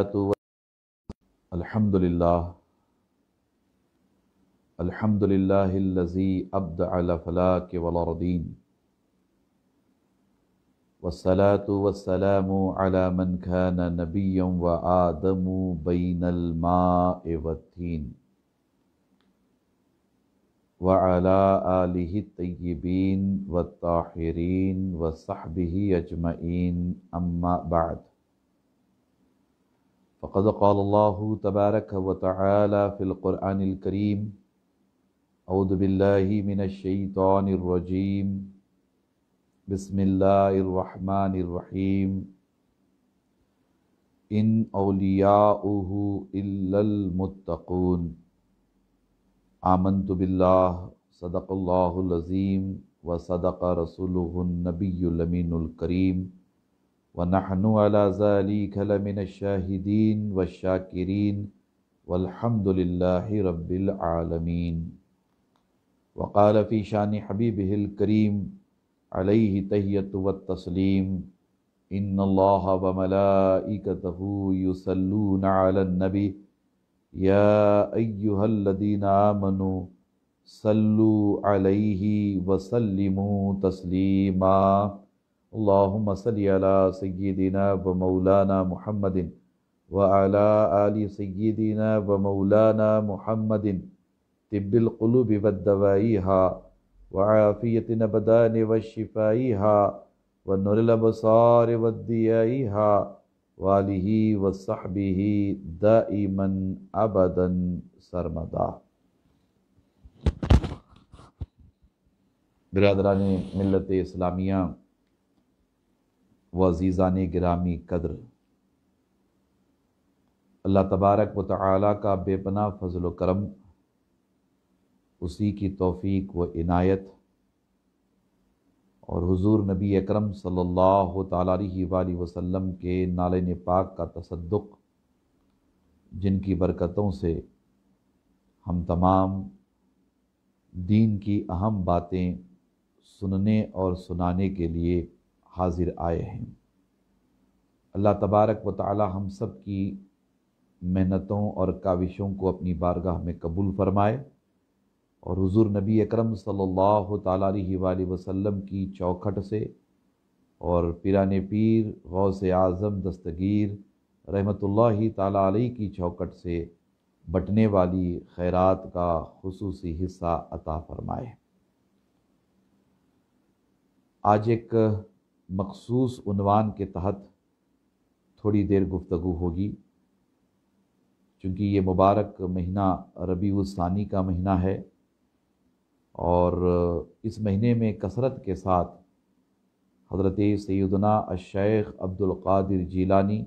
الحمد لله الحمد لله الذي أبدع فلاك والأرضين والصلاة والسلام على من كان نبيا وآدم بين الماء والتين وعلى آله الطيبين والطاهرين وصحبه أجمعين أما بعد फ़क़द क़ाल तबारक व ताली फ़िलक़ुरानकरीम अउदबिल्लिमिनशैतरजीम बसमीम इन अलियालमतकून आमन तबिल्ला सदक़ल्लाज़ीम व सदक़ रसोलनबीमिनकरीम वन अलाज़ालिकलमिन शाहिदीन व शाकिरीन वलहमदिल्लाबीआलमीन वक़ालफ़ी शान हबीब करीम अलही तहत व तस्लीम इन वमलाकतहूसलनबी यादीन मनु सल्लु अलैहि वसल्लिमु तस्लीमा اللهم صل على سيدنا ومولانا محمد وعلى آل سيدنا ومولانا محمد طب القلوب والدوائها وعافية البدان والشفائها ونور الأبصار والديائها وآله وصحبه دائما أبدا سرمدا برادراني ملت اسلامیہ व अजीज़ान ग्रामी कदर अल्लाह तबारक व तला का बेपना फजल करम उसी की तौफीक व इनायत और हुजूर नबी अकरम सल्लल्लाहु अलैहि वसल्लम के नाले पाक का तसदुक जिनकी बरकतों से हम तमाम दीन की अहम बातें सुनने और सुनाने के लिए हाजिर आए हैं अल्लाह तबारक व ताली हम सब की मेहनतों और काविशों को अपनी बारगाह में कबूल फ़रमाए और हुजूर नबी अकरम सल्लल्लाहु अलैहि वसल्लम की चौखट से और पिरान पीर गौस आज़म दस्तगीर रहमतुल्लाही ताला की चौखट से बटने वाली खैरात का खसूस हिस्सा अता फ़रमाए आज एक मखसूस उनवान के तहत थोड़ी देर गुफ्तु होगी चूँकि ये मुबारक महीना रबी ثानी का महीना है और इस महीने में कसरत के साथ हज़रत सैदना अशेख अब्दुल्क़ादिर जीलानी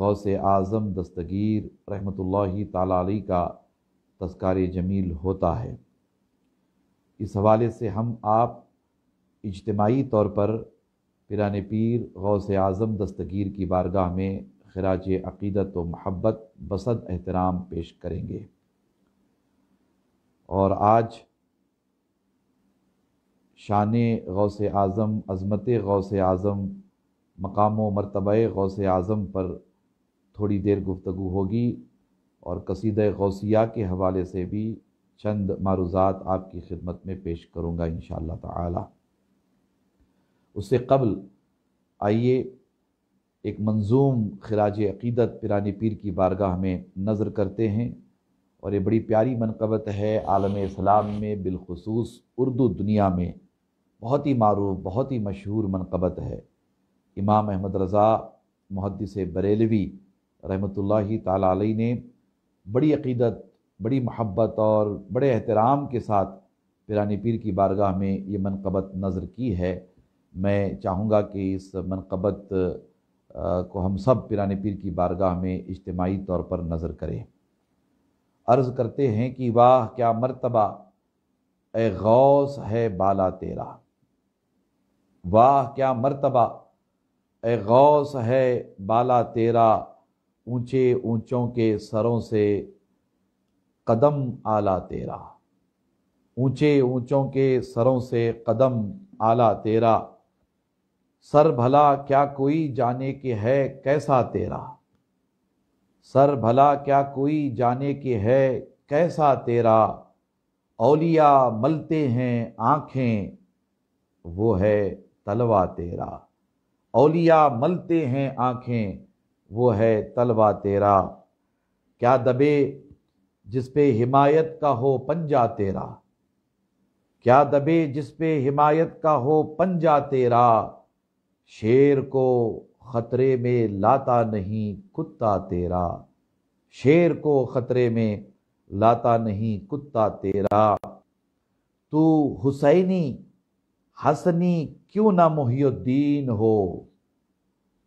गौस आज़म दस्तगीर रहमत रहमतुल्लाहि ताली का तस्कार जमील होता है इस हवाले से हम आप इजतमाही तौर पर पिरान पीर गौस आज़म दस्तगीर की बारगाह में खराज अक़ीदत व महब्बत बसद एहतराम पेश करेंगे और आज शान गौस आज़म अज़मत गौस आज़म मकाम व मरतब गौस आज़म पर थोड़ी देर गुफ्तु होगी और कसीद गौसिया के हवाले से भी चंद मारूज़ात आपकी खिदमत में पेश करूँगा इन ताला उससे कबल आइए एक मंजूम खराज अक़ीदत पिरानी पीर की बारगाह में नज़र करते हैं और ये बड़ी प्यारी मनकबत है आलम इस्लाम में बिलखसूस उर्दू दुनिया में बहुत ही मरूफ बहुत ही मशहूर मनकबत है इमाम अहमद रज़ा मुहदस बरेलवी रहमत ला ने बड़ी अक़ीदत बड़ी महब्बत और बड़े एहतराम के साथ पिरानी पीर की बारगाह में ये मनकबत नज़र की है मैं चाहूँगा कि इस मनकबत को हम सब पिराने पीर की बारगाह में इज्तमाही तौर पर नज़र करें अर्ज़ करते हैं कि वाह क्या मरतबा ए गौस है बाला तेरा वाह क्या मरतबा ए गौस है बाला तेरा ऊंचे ऊंचों के सरों से कदम आला तेरा ऊंचे ऊंचों के सरों से कदम आला तेरा सर भला क्या कोई जाने के है कैसा तेरा सर भला क्या कोई जाने के है कैसा तेरा औलिया मलते हैं आँखें वो है तलवा तेरा औलिया मलते हैं आँखें वो है तलवा तेरा क्या दबे जिस पे हिमायत का हो पंजा तेरा क्या दबे जिस पे हिमायत का हो पंजा तेरा शेर को खतरे में लाता नहीं कुत्ता तेरा शेर को खतरे में लाता नहीं कुत्ता तेरा तू हुसैनी हसनी क्यों ना मोहियुद्दीन हो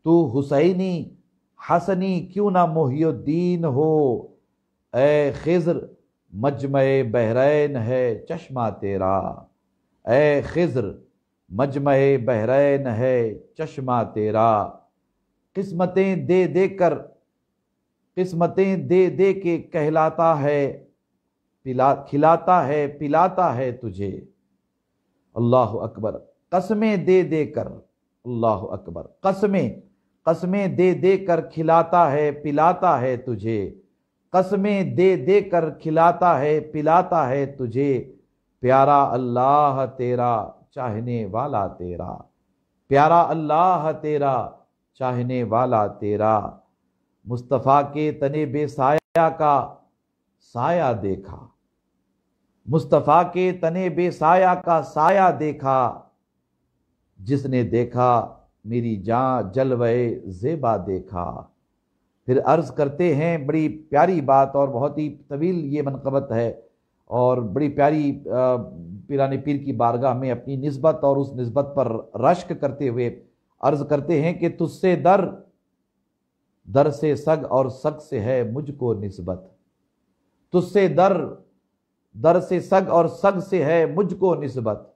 तू हुसैनी हसनी क्यों ना मोहियुद्दीन हो ए खिज़र मजम बहरैन है चश्मा तेरा ए खिज़र मजमय बहरैन है चश्मा तेरा किस्मतें दे दे कर किस्मतें दे दे के कहलाता है पिला खिलाता है पिलाता है तुझे अल्लाह अकबर कस्में दे दे कर अल्लाह अकबर कस्में कस्में दे दे कर खिलाता है पिलाता है तुझे कस्में दे दे कर खिलाता है पिलाता है तुझे प्यारा अल्लाह तेरा चाहने वाला तेरा प्यारा अल्लाह तेरा चाहने वाला तेरा मुस्तफ़ा के तने बेसाया का साया देखा मुस्तफ़ा के तने बेसाया का साया देखा जिसने देखा मेरी जान जलवे जेबा देखा फिर अर्ज़ करते हैं बड़ी प्यारी बात और बहुत ही तवील ये मनकबत है और बड़ी प्यारी पीरान पीर की बारगाह में अपनी नस्बत और उस नस्बत पर रश्क करते हुए अर्ज करते हैं कि तुझसे दर दर से सग और सग से है मुझको नस्बत तुझसे दर दर से सग और सग से है मुझको नस्बत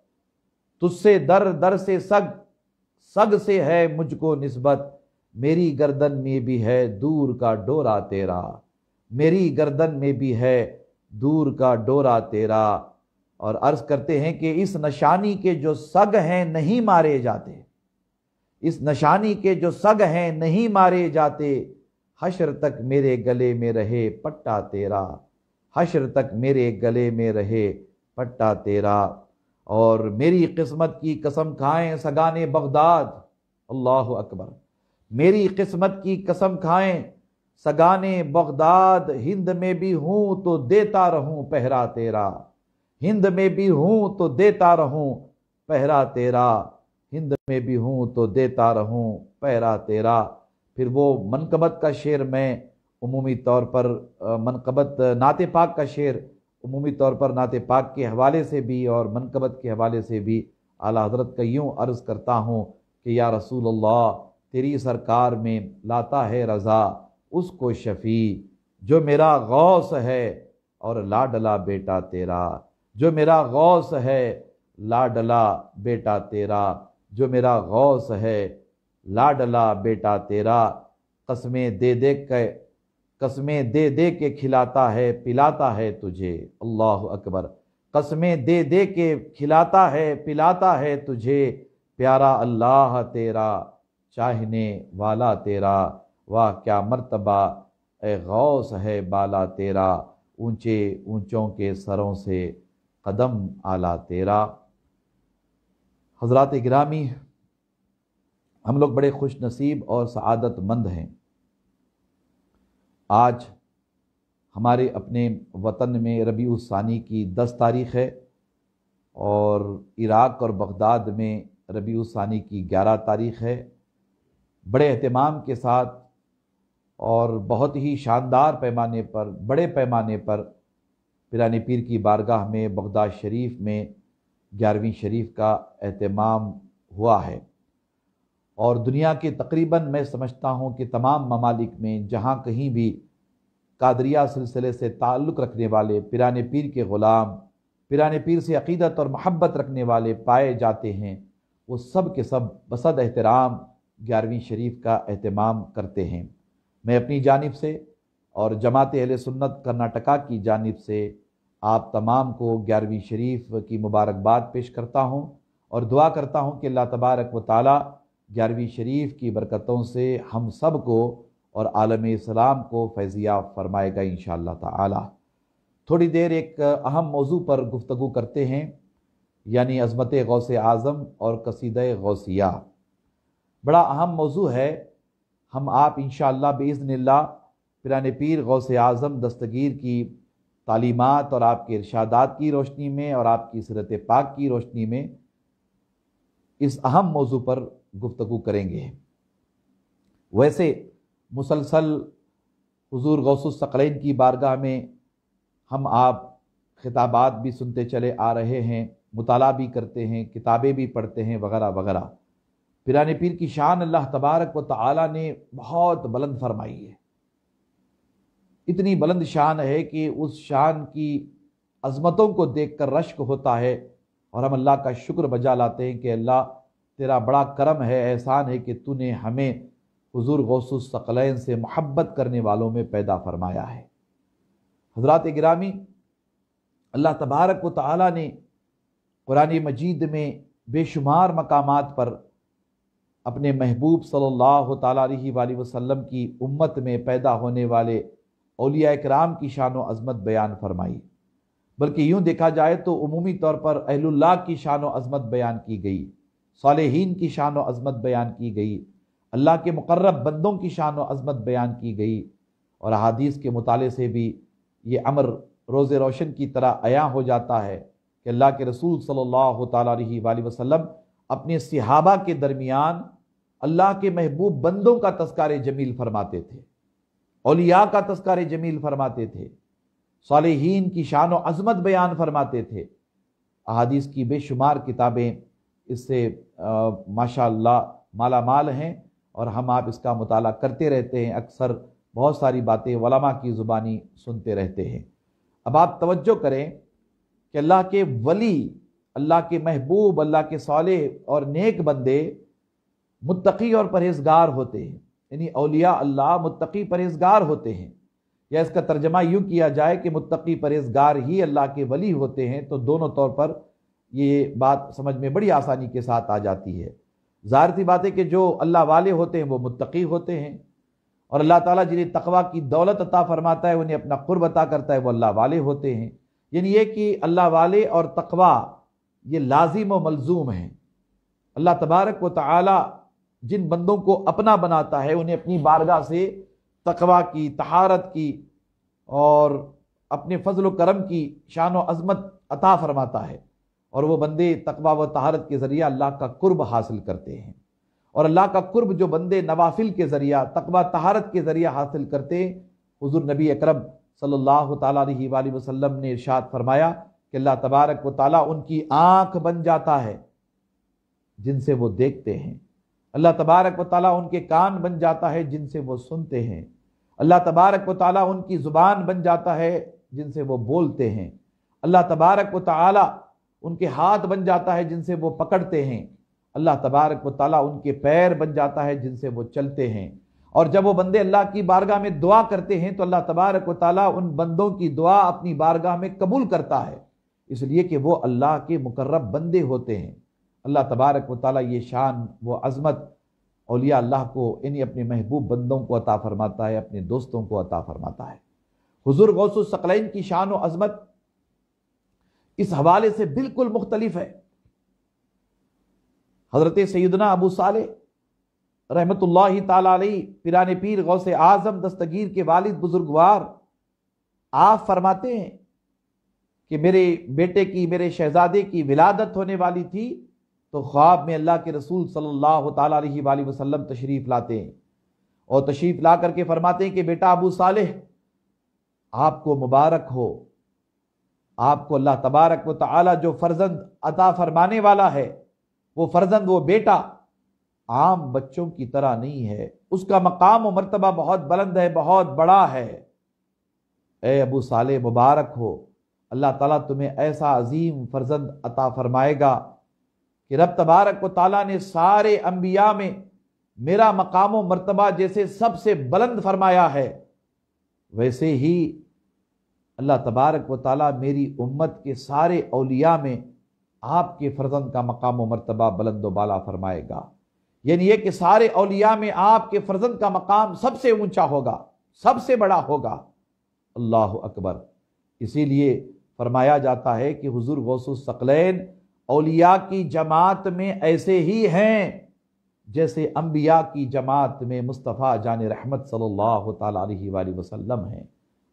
तुझसे दर दर से सग सग से है मुझको नस्बत मेरी गर्दन में भी है दूर का डोरा तेरा मेरी गर्दन में भी है दूर का डोरा तेरा और अर्ज करते हैं कि इस नशानी के जो सग हैं नहीं मारे जाते इस नशानी के जो सग हैं नहीं मारे जाते हशर तक मेरे गले में रहे पट्टा तेरा हशर तक मेरे गले में रहे पट्टा तेरा और मेरी किस्मत की कसम खाएं सगाने बगदाद अल्लाह अकबर मेरी किस्मत की कसम खाएं सगाने बगदाद हिंद में भी हूँ तो देता रहूँ पहरा तेरा हिंद में भी हूं तो देता रहूं पहरा तेरा हिंद में भी हूं तो देता रहूं पहरा तेरा फिर वो मनकबत का शेर मैं उमूमी तौर पर मनकबत नात पाक का शेर उमूमी तौर पर नात पाक के हवाले से भी और मनकबत के हवाले से भी आला हजरत का यूँ अर्ज़ करता हूँ कि या रसूल अल्लाह तेरी सरकार में लाता है रज़ा उसको शफ़ी जो मेरा गौस है और लाडला बेटा तेरा जो मेरा गौस है लाडला बेटा तेरा जो मेरा गौस है लाडला बेटा तेरा कस्में दे दे के कस्में दे दे के खिलाता है पिलाता है तुझे अल्लाह अकबर कस्में दे दे के खिलाता है पिलाता है तुझे प्यारा अल्लाह तेरा चाहने वाला तेरा वाह क्या मर्तबा ए गौस है बाला तेरा ऊंचे ऊंचों के सरों से कदम आला तेरा हजरत ग्रामी हम लोग बड़े खुश नसीब और सआदतमंद हैं आज हमारे अपने वतन में रबी उसानी की दस तारीख है और इराक़ और बगदाद में रबी उसानी की ग्यारह तारीख है बड़े अहतमाम के साथ और बहुत ही शानदार पैमाने पर बड़े पैमाने पर पिरानी पीर की बारगाह में बगदाद शरीफ में ग्यारहवीं शरीफ का अहतमाम हुआ है और दुनिया के तकरीबन मैं समझता हूँ कि तमाम ममालिक में जहाँ कहीं भी कादरिया सिलसिले से ताल्लुक़ रखने वाले पिराने पीर के ग़ुलाम पिराने पीर से अकीदत और महब्बत रखने वाले पाए जाते हैं वो सब के सब बसद एहतराम ग्यारहवीं शरीफ का अहतमाम करते हैं मैं अपनी जानब से और जमात अहल सुन्नत कर्नाटका की जानब से आप तमाम को ग्यारहवीं शरीफ की मुबारकबाद पेश करता हूँ और दुआ करता हूँ कि अल्लाह तबारक व ताली ग्यारहवीं शरीफ की बरकतों से हम सब को और आलम इस्लाम को फैज़िया फरमाएगा इन ताला थोड़ी देर एक अहम मौजू पर गुफ्तु करते हैं यानी अजमत गौस आज़म और कसीद गौसिया बड़ा अहम मौजू है हम आप इन बेज़न पिरान पीर से आज़म दस्तगीर की तालीमत और आपके इर्शादात की रोशनी में और आपकी सरत पाक की रोशनी में इस अहम मौजू पर गुफ्तु करेंगे वैसे मुसलसल हजूर गौसुलसकलैन की बारगाह में हम आप खिताबात भी सुनते चले आ रहे हैं मुताला भी करते हैं किताबें भी पढ़ते हैं वगैरह वगैरह पिरान पीर की शान अल्लाह तबारक व ताली ने बहुत बुलंद फरमाई है इतनी बुलंद शान है कि उस शान की अजमतों को देख कर रश्क होता है और हम अल्लाह का शुक्र बजा लाते हैं कि अल्लाह तेरा बड़ा करम है एहसान है कि तूने हमें हजूर गौसुसकलैन से मोहब्बत करने वालों में पैदा फरमाया है हजरत ग्रामी अल्लाह तबारक व ताली ने कुरान मजीद में बेशुमार मकाम पर अपने महबूब सल्लल्लाहु अलैहि वसल्लम की उम्मत में पैदा होने वाले अलिया कराम की शान अज़मत बयान फरमाई बल्कि यूँ देखा जाए तो अमूमी तौर पर अहलुल्लाह की शान अज़मत बयान की गई सालेहीन की शान अज़मत बयान की गई अल्लाह के मुकर्रब बंदों की शान अज़मत बयान की गई और अहादीस के मुताले से भी ये अमर रोज़ रोशन की तरह अया हो जाता है कि अल्लाह के रसूल सल्लल्लाहु अलैहि वसल्लम अपने सिहाबा के दरमियान अल्लाह के महबूब बंदों का तस्कार जमील फरमाते थे अलिया का तस्कर जमील फरमाते थे सालेहीन की शान अजमत बयान फरमाते थे अहादीस की बेशुमार किताबें इससे माशा माला माल हैं और हम आप इसका मताल करते रहते हैं अक्सर बहुत सारी बातें वलमा की ज़ुबानी सुनते रहते हैं अब आप तवज्जो करें कि अल्लाह के वली अल्लाह के महबूब अल्लाह के साले और नेक बंदे मुत्तकी और परहेजगार होते हैं यानी अलिया अल्लाह मुतकी परहेजगार होते हैं या इसका तर्जमा यूँ किया जाए कि मुतकी परहेजगार ही अल्लाह के वली होते हैं तो दोनों तौर पर ये बात समझ में बड़ी आसानी के साथ आ जाती है ज़ाहिर सी बात है कि जो अल्लाह वाले होते हैं वो मुतकी होते हैं और अल्लाह ताला जिन्हें तकवा की दौलत अता फरमाता है उन्हें अपना कुर्ब अता करता है वो अल्लाह वाले होते हैं यानी ये कि अल्लाह वाले और तकवा ये लाजिम व मलजूम हैं अल्लाह तबारक व तला जिन बंदों को अपना बनाता है उन्हें अपनी बारगाह से तकवा की तहारत की और अपने फजल करम की शान व अजमत अता फरमाता है और वो बंदे तकवा व तहारत के ज़रिए अल्लाह का कुर्ब हासिल करते हैं और अल्लाह का कुर्ब जो बंदे नवाफिल के ज़रिया तकवा तहारत के ज़रिए हासिल करते हजूर नबी अक्रम सल्लल्लाहु अलैहि वसल्लम ने इरशाद फरमाया कि अल्लाह तबारक व ताला उनकी आँख बन जाता है जिनसे वो देखते हैं अल्लाह तबारक व ताली उनके कान बन जाता है जिनसे वो सुनते हैं अल्लाह तबारक व ताली उनकी ज़ुबान बन जाता है जिनसे वो बोलते हैं अल्लाह तबारक व ताली उनके हाथ बन जाता है जिनसे वो पकड़ते हैं अल्लाह तबारक व ताली उनके पैर बन जाता है जिनसे वो चलते हैं और जब वो बंदे अल्लाह की बारगाह में दुआ करते हैं तो अल्लाह तबारक व ताली उन बंदों की दुआ अपनी बारगाह में कबूल करता है इसलिए कि वो अल्लाह के मुकर्रब बंदे होते हैं अल्लाह तबारक व ताली ये शान व अज़मत अलिया अल्लाह को इन्हीं अपने महबूब बंदों को अता फ़रमाता है अपने दोस्तों को अता फ़रमाता है हजूर गौसुलसकलैन की शान व अज़मत इस हवाले से बिल्कुल मुख्तलिफ है हज़रत सैदना अबू साल रहमत ताली पिरान पीर गौस आज़म दस्तगीर के वालिद बुज़ुर्गवार आप फरमाते हैं कि मेरे बेटे की मेरे शहजादे की विलादत होने वाली थी तो ख्वाब में अल्लाह के रसूल सल्लल्लाहु अलैहि वसल्लम तशरीफ़ लाते हैं और तशरीफ़ ला करके फरमाते हैं कि बेटा अबू साले आपको मुबारक हो आपको अल्लाह तबारक व ताला जो फर्जंद अता फरमाने वाला है वो फर्जंद वो बेटा आम बच्चों की तरह नहीं है उसका मकाम व मरतबा बहुत बुलंद है बहुत बड़ा है ए अबू साले मुबारक हो अल्लाह ताला तुम्हें ऐसा अजीम फर्जंद अता फरमाएगा कि रब तबारक ताला ने सारे अम्बिया में मेरा मकाम व मरतबा जैसे सबसे बुलंद फरमाया है वैसे ही अल्लाह तबारक व ताला मेरी उम्मत के सारे अलिया में आपके फर्जंद का मकाम व मरतबा बुलंद फरमाएगा यानी यह कि सारे अलिया में आपके फर्जंद का मकाम सबसे ऊंचा होगा सबसे बड़ा होगा अल्लाह अकबर इसीलिए फरमाया जाता है कि हजूर गौसुल सकलैन औलिया की जमात में ऐसे ही हैं जैसे अम्बिया की जमात में मुस्तफ़ा जान रहमत सल्लल्लाहु अलैहि वसल्लम हैं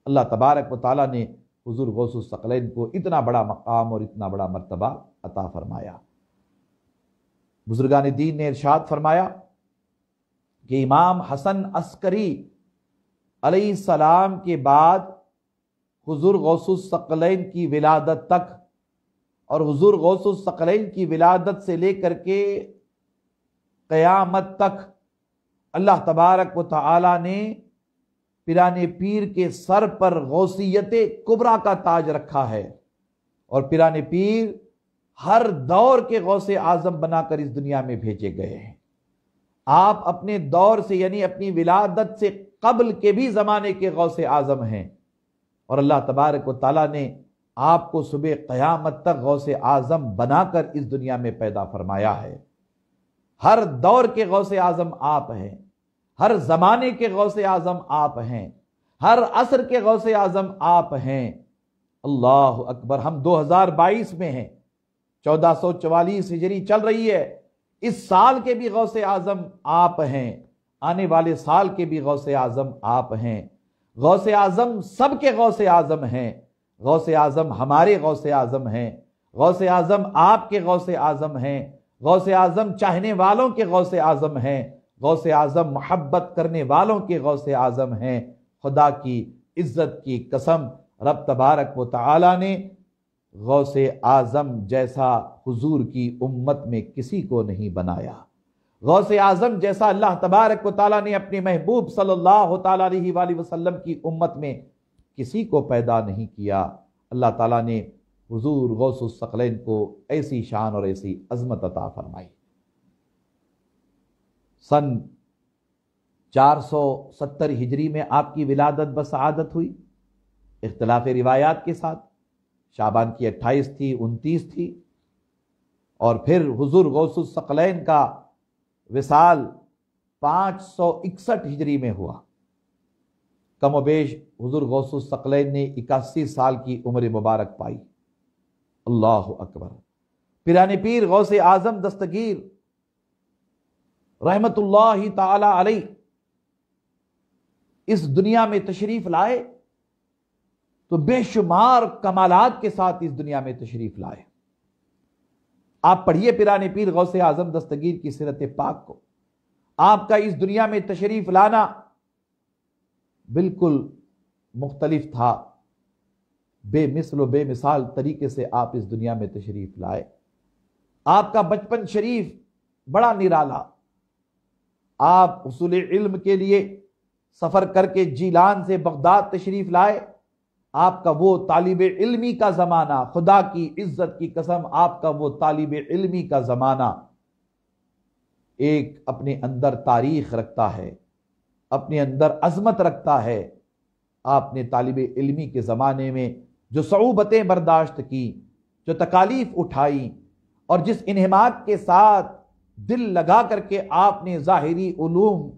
अल्लाह तबारक वाल ने हजूर गौसुलसकलैन को इतना बड़ा मकाम और इतना बड़ा मरतबा अता फरमाया बुजुर्गान दीन ने इर्शाद फरमाया कि इमाम हसन अस्करी अलैहिस्सलाम के बाद हजूर सकलैन की विलादत तक और हजूर गौसुलसकलैन की विलादत से लेकर के क़यामत तक अल्लाह तबारक व तला ने पिराने पीर के सर पर गौसीत कुबरा का ताज रखा है और पिराने पीर हर दौर के गौस आजम बनाकर इस दुनिया में भेजे गए हैं आप अपने दौर से यानी अपनी विलादत से कबल के भी ज़माने के गौस आजम हैं और अल्लाह तबारक व ताली ने आपको सुबह क़यामत तक गौ से आज़म बनाकर इस दुनिया में पैदा फरमाया है हर दौर के गौ से आज़म आप हैं हर ज़माने के गौ से आज़म आप हैं हर असर के गौ से आज़म आप हैं अल्लाह अकबर हम 2022 में हैं 1444 हिजरी चल रही है इस साल के भी गौ से आज़म आप हैं आने वाले साल के भी गौ से आज़म आप हैं गौ से आज़म सब के गौ से आज़म हैं गौ से आज़म हमारे गौ से आज़म हैं गौ से आज़म आपके गौ से आज़म हैं गौ से आज़म चाहने वालों के गौ से आज़म हैं गौ से आज़म मोहब्बत करने वालों के गौ से आज़म हैं खुदा की इज्जत की कसम रब तबारक व ताली ने गौ से आज़म जैसा हुजूर की उम्मत में किसी को नहीं बनाया गौ से आज़म जैसा अल्लाह तबारक व ताली ने अपने महबूब सल्लल्लाहु अलैहि वसल्लम की उम्मत में किसी को पैदा नहीं किया अल्लाह ताला ने हुजूर गौसुलसकलैन को ऐसी शान और ऐसी अजमत अता फरमाई सन 470 हिजरी में आपकी विलादत बस आदत हुई इख्तलाफ रिवायात के साथ शाबान की 28 थी 29 थी और फिर हुजूर गौसुलसकलैन का विसाल 561 हिजरी में हुआ कमोबेश गौसु सकलैन ने इक्यासी साल की उम्र मुबारक पाई अल्लाह अकबर पिरानी पीर गौस आजम दस्तगीर रहमत ताली इस दुनिया में तशरीफ लाए तो बेशुमार कमालात के साथ इस दुनिया में तशरीफ लाए आप पढ़िए पिरानी पीर गौस आजम दस्तगीर की सिरत पाक को आपका इस दुनिया में तशरीफ लाना बिल्कुल मुख्तलिफ था बेमिसल व बेमिसाल तरीके से आप इस दुनिया में तशरीफ़ लाए आपका बचपन शरीफ बड़ा निराला आप उसूल इल्म के लिए सफ़र करके जीलान से बगदाद तशरीफ़ लाए आपका वो तालिब इल्मी का ज़माना खुदा की इज्जत की कसम आपका वो तालिब इल्मी का ज़माना एक अपने अंदर तारीख रखता है अपने अंदर अजमत रखता है आपने तालिब इलमी के ज़माने में जो सऊबतें बर्दाश्त की जो तकालीफ उठाई और जिस इन्हमाक के साथ दिल लगा करके आपने ज़ाहरी ूम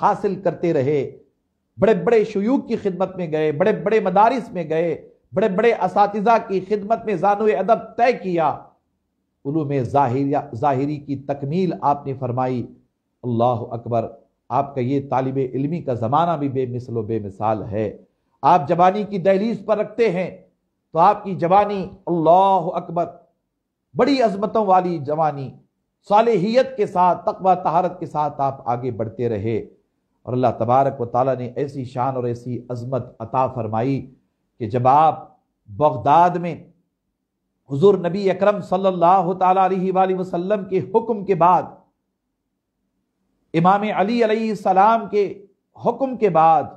हासिल करते रहे बड़े बड़े शयूक की खिदमत में गए बड़े बड़े मदारस में गए बड़े बड़े इस की खिदमत में जानो अदब तय किया उलूम ज़ाहिरी की तकमील आपने फरमाई अल्लाह अकबर आपका ये तालब इलमी का ज़माना भी बेमिसल व बेमिसाल है आप जबानी की दहलीज पर रखते हैं तो आपकी जवानी अल्लाह अकबर बड़ी अजमतों वाली जवानी सालहियत के साथ तकबा तहारत के साथ आप आगे बढ़ते रहे और अल्लाह तबारक व ताली ने ऐसी शान और ऐसी अजमत अता फरमाई कि जब आप बगदाद में हजूर नबी अक्रम सल्ला वसलम के हुक्म के बाद इमाम अली सलाम के हुक्म के बाद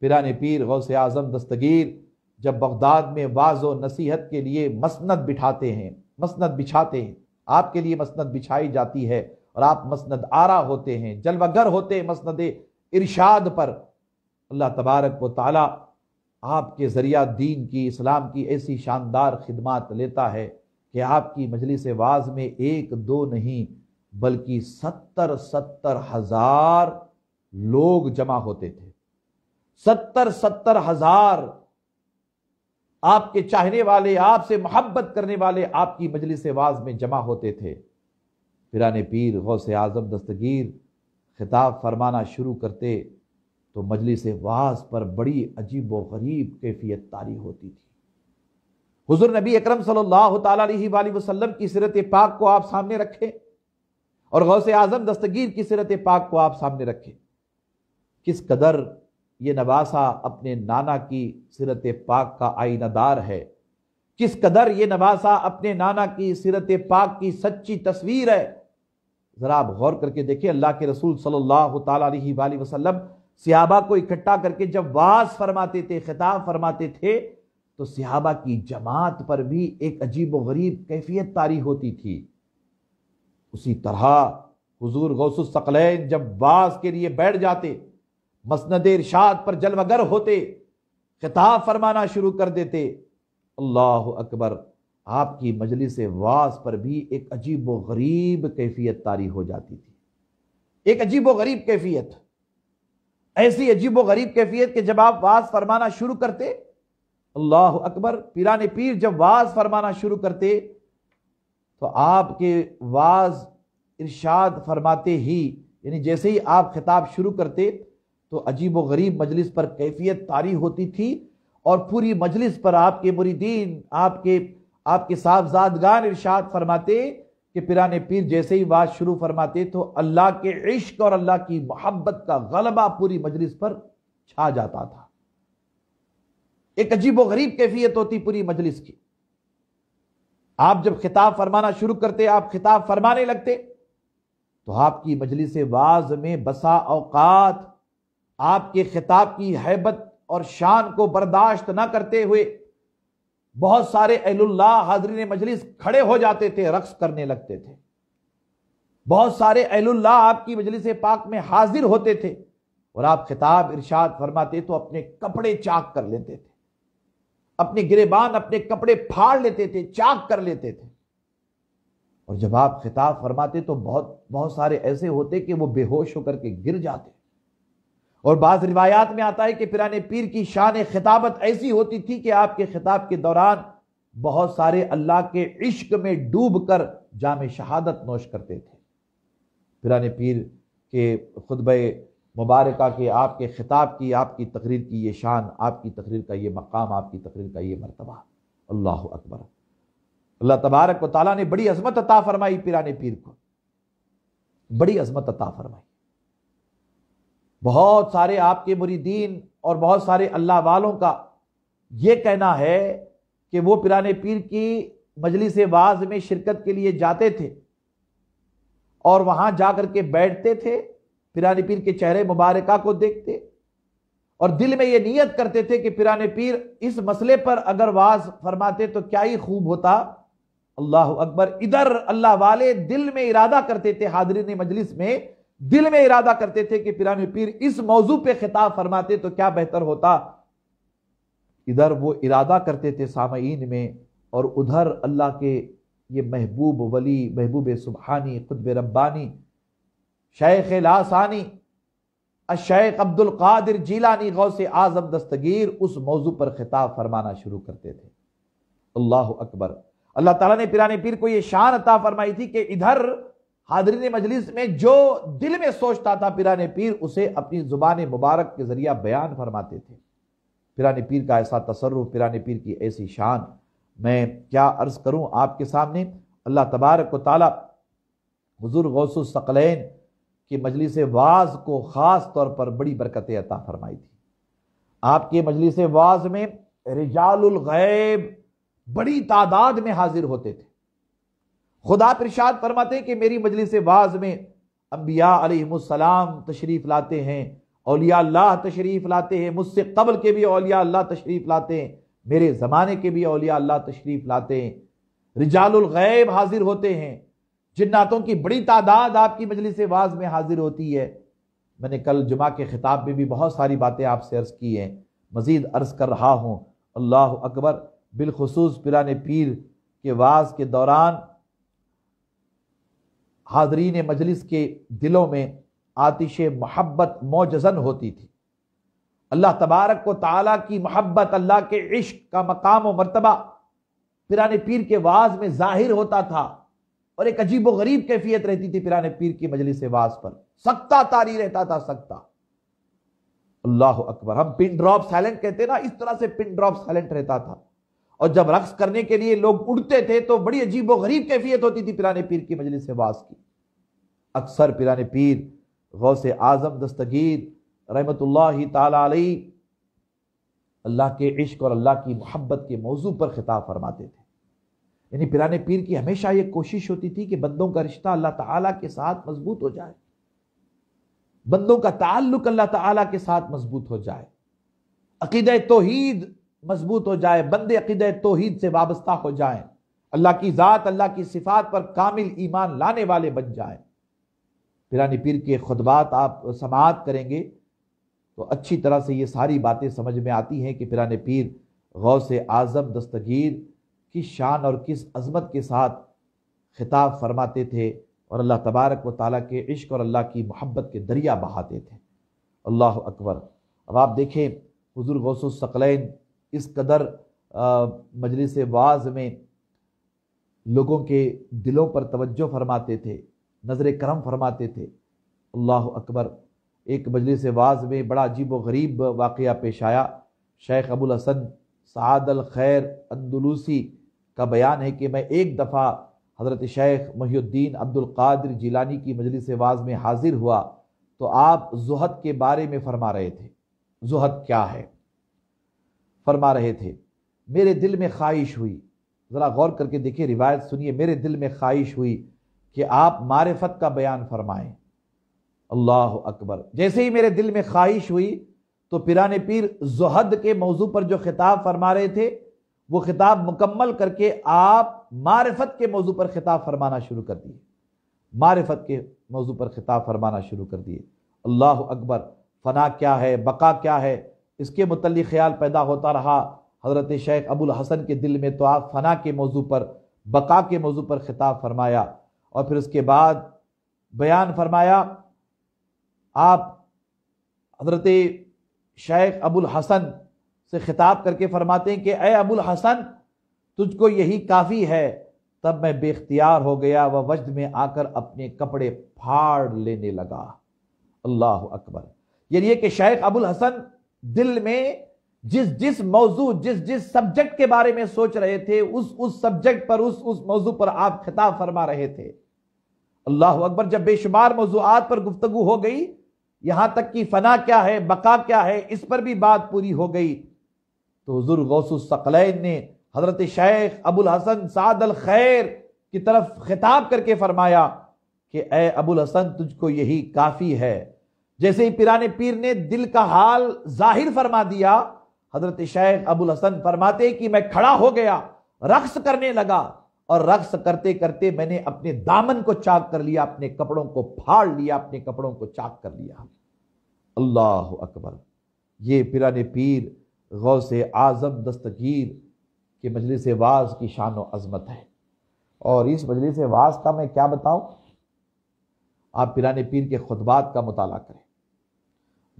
पिरान पीर गौस आजम दस्तगीर जब बगदाद में वाज व नसीहत के लिए मसनत बिठाते हैं मसनत बिछाते हैं आपके लिए मसनद बिछाई जाती है और आप मसनद आरा होते हैं जलवागर होते हैं मसनद इरशाद पर अल्लाह तबारक व ताली आपके ज़रिया दीन की इस्लाम की ऐसी शानदार खिदमत लेता है कि आपकी मजलिस वाज में एक दो नहीं बल्कि सत्तर सत्तर हजार लोग जमा होते थे सत्तर सत्तर हजार आपके चाहने वाले आपसे मोहब्बत करने वाले आपकी मजलिस वाज में जमा होते थे फिराने पीर से आजम दस्तगीर खिताब फरमाना शुरू करते तो मजलिस वाज पर बड़ी अजीब व गरीब कैफियत तारी होती थी हुजूर नबी अकरम सल्लल्लाहु अलैहि वसल्लम की सिरत पाक को आप सामने रखें और से आजम दस्तगीर की सिरत पाक को आप सामने रखें किस कदर ये नवासा अपने नाना की सिरत पाक का आईनादार है किस कदर ये नवासा अपने नाना की सिरत पाक की सच्ची तस्वीर है ज़रा आप गौर करके देखिए अल्लाह के रसूल सल्लल्लाहु अलैहि वसल्लम सिहाबा को इकट्ठा करके जब वास फरमाते थे खिताब फरमाते थे तो सिहाबा की जमात पर भी एक अजीब व गरीब कैफियत तारी होती थी उसी तरह हुजूर गौसुस्तकलैन जब बास के लिए बैठ जाते मसनद इरशाद पर जलवगर होते खिताब फरमाना शुरू कर देते अल्लाह अकबर आपकी मजलिस वास पर भी एक अजीब व गरीब कैफियत तारी हो जाती थी एक अजीब व गरीब कैफियत ऐसी अजीब व गरीब कैफियत के जब आप वास फरमाना शुरू करते अल्लाह अकबर पीरान पीर जब वाज फरमाना शुरू करते तो आपके वाज इरशाद फरमाते ही यानी जैसे ही आप खिताब शुरू करते तो अजीब व गरीब मजलिस पर कैफियत तारी होती थी और पूरी मजलिस पर आपके मुरीदीन आपके आपके साहबजादगान इरशाद फरमाते कि पिराने पीर जैसे ही बात शुरू फरमाते तो अल्लाह के इश्क और अल्लाह की मोहब्बत का गलबा पूरी मजलिस पर छा जाता था एक अजीब व गरीब कैफियत होती पूरी मजलिस की आप जब खिताब फरमाना शुरू करते आप खिताब फरमाने लगते तो आपकी मजलिस वाज में बसा औकात आपके खिताब की हैबत और शान को बर्दाश्त ना करते हुए बहुत सारे अहल्ला हाजरीन मजलिस खड़े हो जाते थे रक्स करने लगते थे बहुत सारे अहलुल्लाह आपकी मजलिस पाक में हाजिर होते थे और आप खिताब इरशाद फरमाते तो अपने कपड़े चाक कर लेते थे अपने गिरेबान अपने कपड़े फाड़ लेते थे चाक कर लेते थे और जब आप खिताब फरमाते तो बहुत बहुत सारे ऐसे होते कि वो बेहोश होकर के गिर जाते और बाज़ रिवायात में आता है कि पिराने पीर की शान खिताबत ऐसी होती थी कि आपके खिताब के दौरान बहुत सारे अल्लाह के इश्क में डूब कर जाम शहादत नोश करते थे पिराने पीर के खुतब मुबारक के आपके ख़िताब की आपकी तकरीर की ये शान आपकी तकरीर का ये मकाम आपकी तकरीर का ये मरतबा अल्लाह अकबर अल्लाह तबारक व ताली ने बड़ी अजमत अता फरमाई पिराने पीर को बड़ी अजमत अता फरमाई बहुत सारे आपके मुरीदीन और बहुत सारे अल्लाह वालों का ये कहना है कि वो पिराने पीर की मजलिस वाज में शिरकत के लिए जाते थे और वहां जाकर के बैठते थे पिराने पीर के चेहरे मुबारका को देखते और दिल में ये नीयत करते थे कि पिराने पीर इस मसले पर अगर वाज फरमाते तो क्या ही खूब होता अल्लाह अकबर इधर अल्लाह वाले दिल में इरादा करते थे हादरीन मजलिस में दिल में इरादा करते थे कि पिराने पीर इस मौजू पे खिताब फरमाते तो क्या बेहतर होता इधर वो इरादा करते थे सामयीन में और उधर अल्लाह के ये महबूब वली महबूब सुबहानी खुदब रब्बानी शेख लासानी शेख अब्दुल कादिर जीलानी गौ से आजम दस्तगीर उस मौजू पर खिताब फरमाना शुरू करते थे अल्लाह अकबर अल्लाह ताला ने पिराने पीर को यह शान अता फरमाई थी कि इधर हाजरीन मजलिस में जो दिल में सोचता था पिराने पीर उसे अपनी जुबान मुबारक के जरिया बयान फरमाते थे पिराने पीर का ऐसा तसरु पिराने पीर की ऐसी शान मैं क्या अर्ज करूं आपके सामने अल्लाह तबारक को ताला हजूर गौसुल सकलैन कि मजलिस वाज को ख़ास तौर पर बड़ी बरकतें अता फरमाई थी आपके मजलिस वाज में रिजालगैब बड़ी तादाद में हाजिर होते थे खुदा प्रशाद फरमाते कि मेरी मजलिस वाज में अम्बिया अलैहिस्सलाम तशरीफ़ लाते हैं अलिया अल्लाह तशरीफ़ लाते हैं मुझसे कबल के भी अलिया अल्लाह तशरीफ़ लाते हैं मेरे ज़माने के भी अलिया अल्लाह तशरीफ़ लाते हैं रिजालगैब हाजिर होते हैं जिन्नातों की बड़ी तादाद आपकी मजलिस वाज में हाजिर होती है मैंने कल जुमा के खिताब में भी बहुत सारी बातें आपसे अर्ज़ की हैं मज़ीद अर्ज़ कर रहा हूँ अल्लाह अकबर बिलखसूस पिरान पीर के वाज के दौरान हाजरीन मजलिस के दिलों में आतिश महब्बत मोजन होती थी अल्लाह तबारक को ताला की महब्बत अल्लाह के इश्क का मकाम व मरतबा पिरान पीर के वाज में जाहिर होता था और एक अजीब गरीब कैफियत रहती थी पिराने पीर की मजलिस वास पर सख्ता तारी रहता था सख्ता अल्लाह अकबर हम पिन ड्रॉप साइलेंट कहते ना इस तरह से पिन ड्रॉप साइलेंट रहता था और जब रक्स करने के लिए लोग उड़ते थे तो बड़ी अजीब गरीब कैफियत होती थी पिराने पीर की मजलिस वास की अक्सर पिराने पीर गौ से आजम दस्तगीर रहमत अल्लाह के इश्क और अल्लाह की मोहब्बत के मौजू पर खिताब फरमाते थे यानी पिराने पीर की हमेशा ये कोशिश होती थी कि बंदों का रिश्ता अल्लाह ताला के साथ मजबूत हो जाए बंदों का ताल्लुक अल्लाह ताला के साथ मजबूत हो जाए अकीद तोहीद मजबूत हो जाए बंदे अकीद तोहीद से वाबस्ता हो जाए अल्लाह की ज़ात अल्लाह की सिफात पर कामिल ईमान लाने वाले बन जाए पिरानी पीर के खुतबात आप समात करेंगे तो अच्छी तरह से ये सारी बातें समझ में आती हैं कि पिरान पीर गौ से आज़म दस्तगीर किस शान और किस अजमत के साथ खिताब फरमाते थे और अल्लाह तबारक व ताली के इश्क और अल्लाह की मोहब्बत के दरिया बहाते थे अल्लाह अकबर अब आप देखें हजूर गौसुलसकलैन इस कदर मजलिस वाज में लोगों के दिलों पर तवज्जो फरमाते थे नज़र करम फरमाते थे अल्लाह अकबर एक मजलिस वाज में बड़ा अजीब व गरीब वाक़ पेश आया शेख अबुल हसन सादल खैर अंदलूसी का बयान है कि मैं एक दफ़ा हज़रत शेख महीद्दीन अब्दुल कादिर जिलानी की मजलिस वाज में हाजिर हुआ तो आप जुहद के बारे में फरमा रहे थे जुहत क्या है फरमा रहे थे मेरे दिल में ख्वाहिश हुई ज़रा गौर करके देखिए रिवायत सुनिए मेरे दिल में ख्वाहिश हुई कि आप मारफत का बयान फरमाएं अल्लाह अकबर जैसे ही मेरे दिल में ख्वाहिश हुई तो पिराने पीर जुहद के मौजू पर जो खिताब फरमा रहे थे वो खिताब मुकम्मल करके आप मारिफत के मौजू पर खिताब फरमाना शुरू कर दिए मारफत के मौजू पर खिताब फरमाना शुरू कर दिए अल्लाह अकबर फ़ना क्या है बका क्या है इसके मतलब ख्याल पैदा होता रहा हज़रत शेख अबुल हसन के दिल में तो आप फ़ना के मौजू पर बका के मौजू पर खिताब फरमाया और फिर उसके बाद बयान फरमाया आप हज़रत शेख अबुल हसन से खिताब करके फरमाते हैं कि अय अबुल हसन तुझको यही काफ़ी है तब मैं बेख्तियार हो गया वह वजद में आकर अपने कपड़े फाड़ लेने लगा अल्लाह अकबर यानी कि शेख अबुल हसन दिल में जिस जिस मौजू जिस जिस सब्जेक्ट के बारे में सोच रहे थे उस उस सब्जेक्ट पर उस उस मौजू पर आप खिताब फरमा रहे थे अल्लाह अकबर जब बेशुमार मौजूद पर गुफ्तु हो गई यहां तक कि फना क्या है बका क्या है इस पर भी बात पूरी हो गई तो हजूर गौसलैन ने हजरत शेख अबुल हसन साद अल खैर की तरफ खिताब करके फरमाया कि ए अबुल हसन तुझको यही काफ़ी है जैसे ही पिराने पीर ने दिल का हाल जाहिर फरमा दिया हजरत शेख अबुल हसन फरमाते कि मैं खड़ा हो गया रक्स करने लगा और रक्स करते करते मैंने अपने दामन को चाक कर लिया अपने कपड़ों को फाड़ लिया अपने कपड़ों को चाक कर लिया अल्लाह अकबर ये पिराने पीर गौ से आज़म दस्तगीर के मजलिस वाज की शान व अजमत है और इस मजलिस वाज का मैं क्या बताऊँ आप पिराने पीर के खुतबात का मताल करें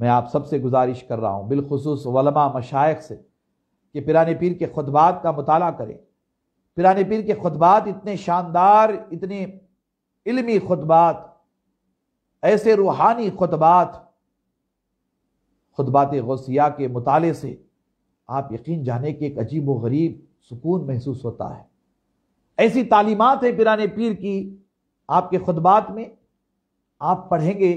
मैं आप सबसे गुजारिश कर रहा हूँ बिलखसूस वलमा मशाइ से कि पिराने पीर के खुतबात का मताल करें पिराने पीर के खुतबात इतने शानदार इतने इल्मी खुतबात ऐसे रूहानी खुतबात खुतबात गौसिया के मताले से आप यकीन जाने कि एक अजीब व गरीब सुकून महसूस होता है ऐसी तालीमत है पिराने पीर की आपके खुदबात में आप पढ़ेंगे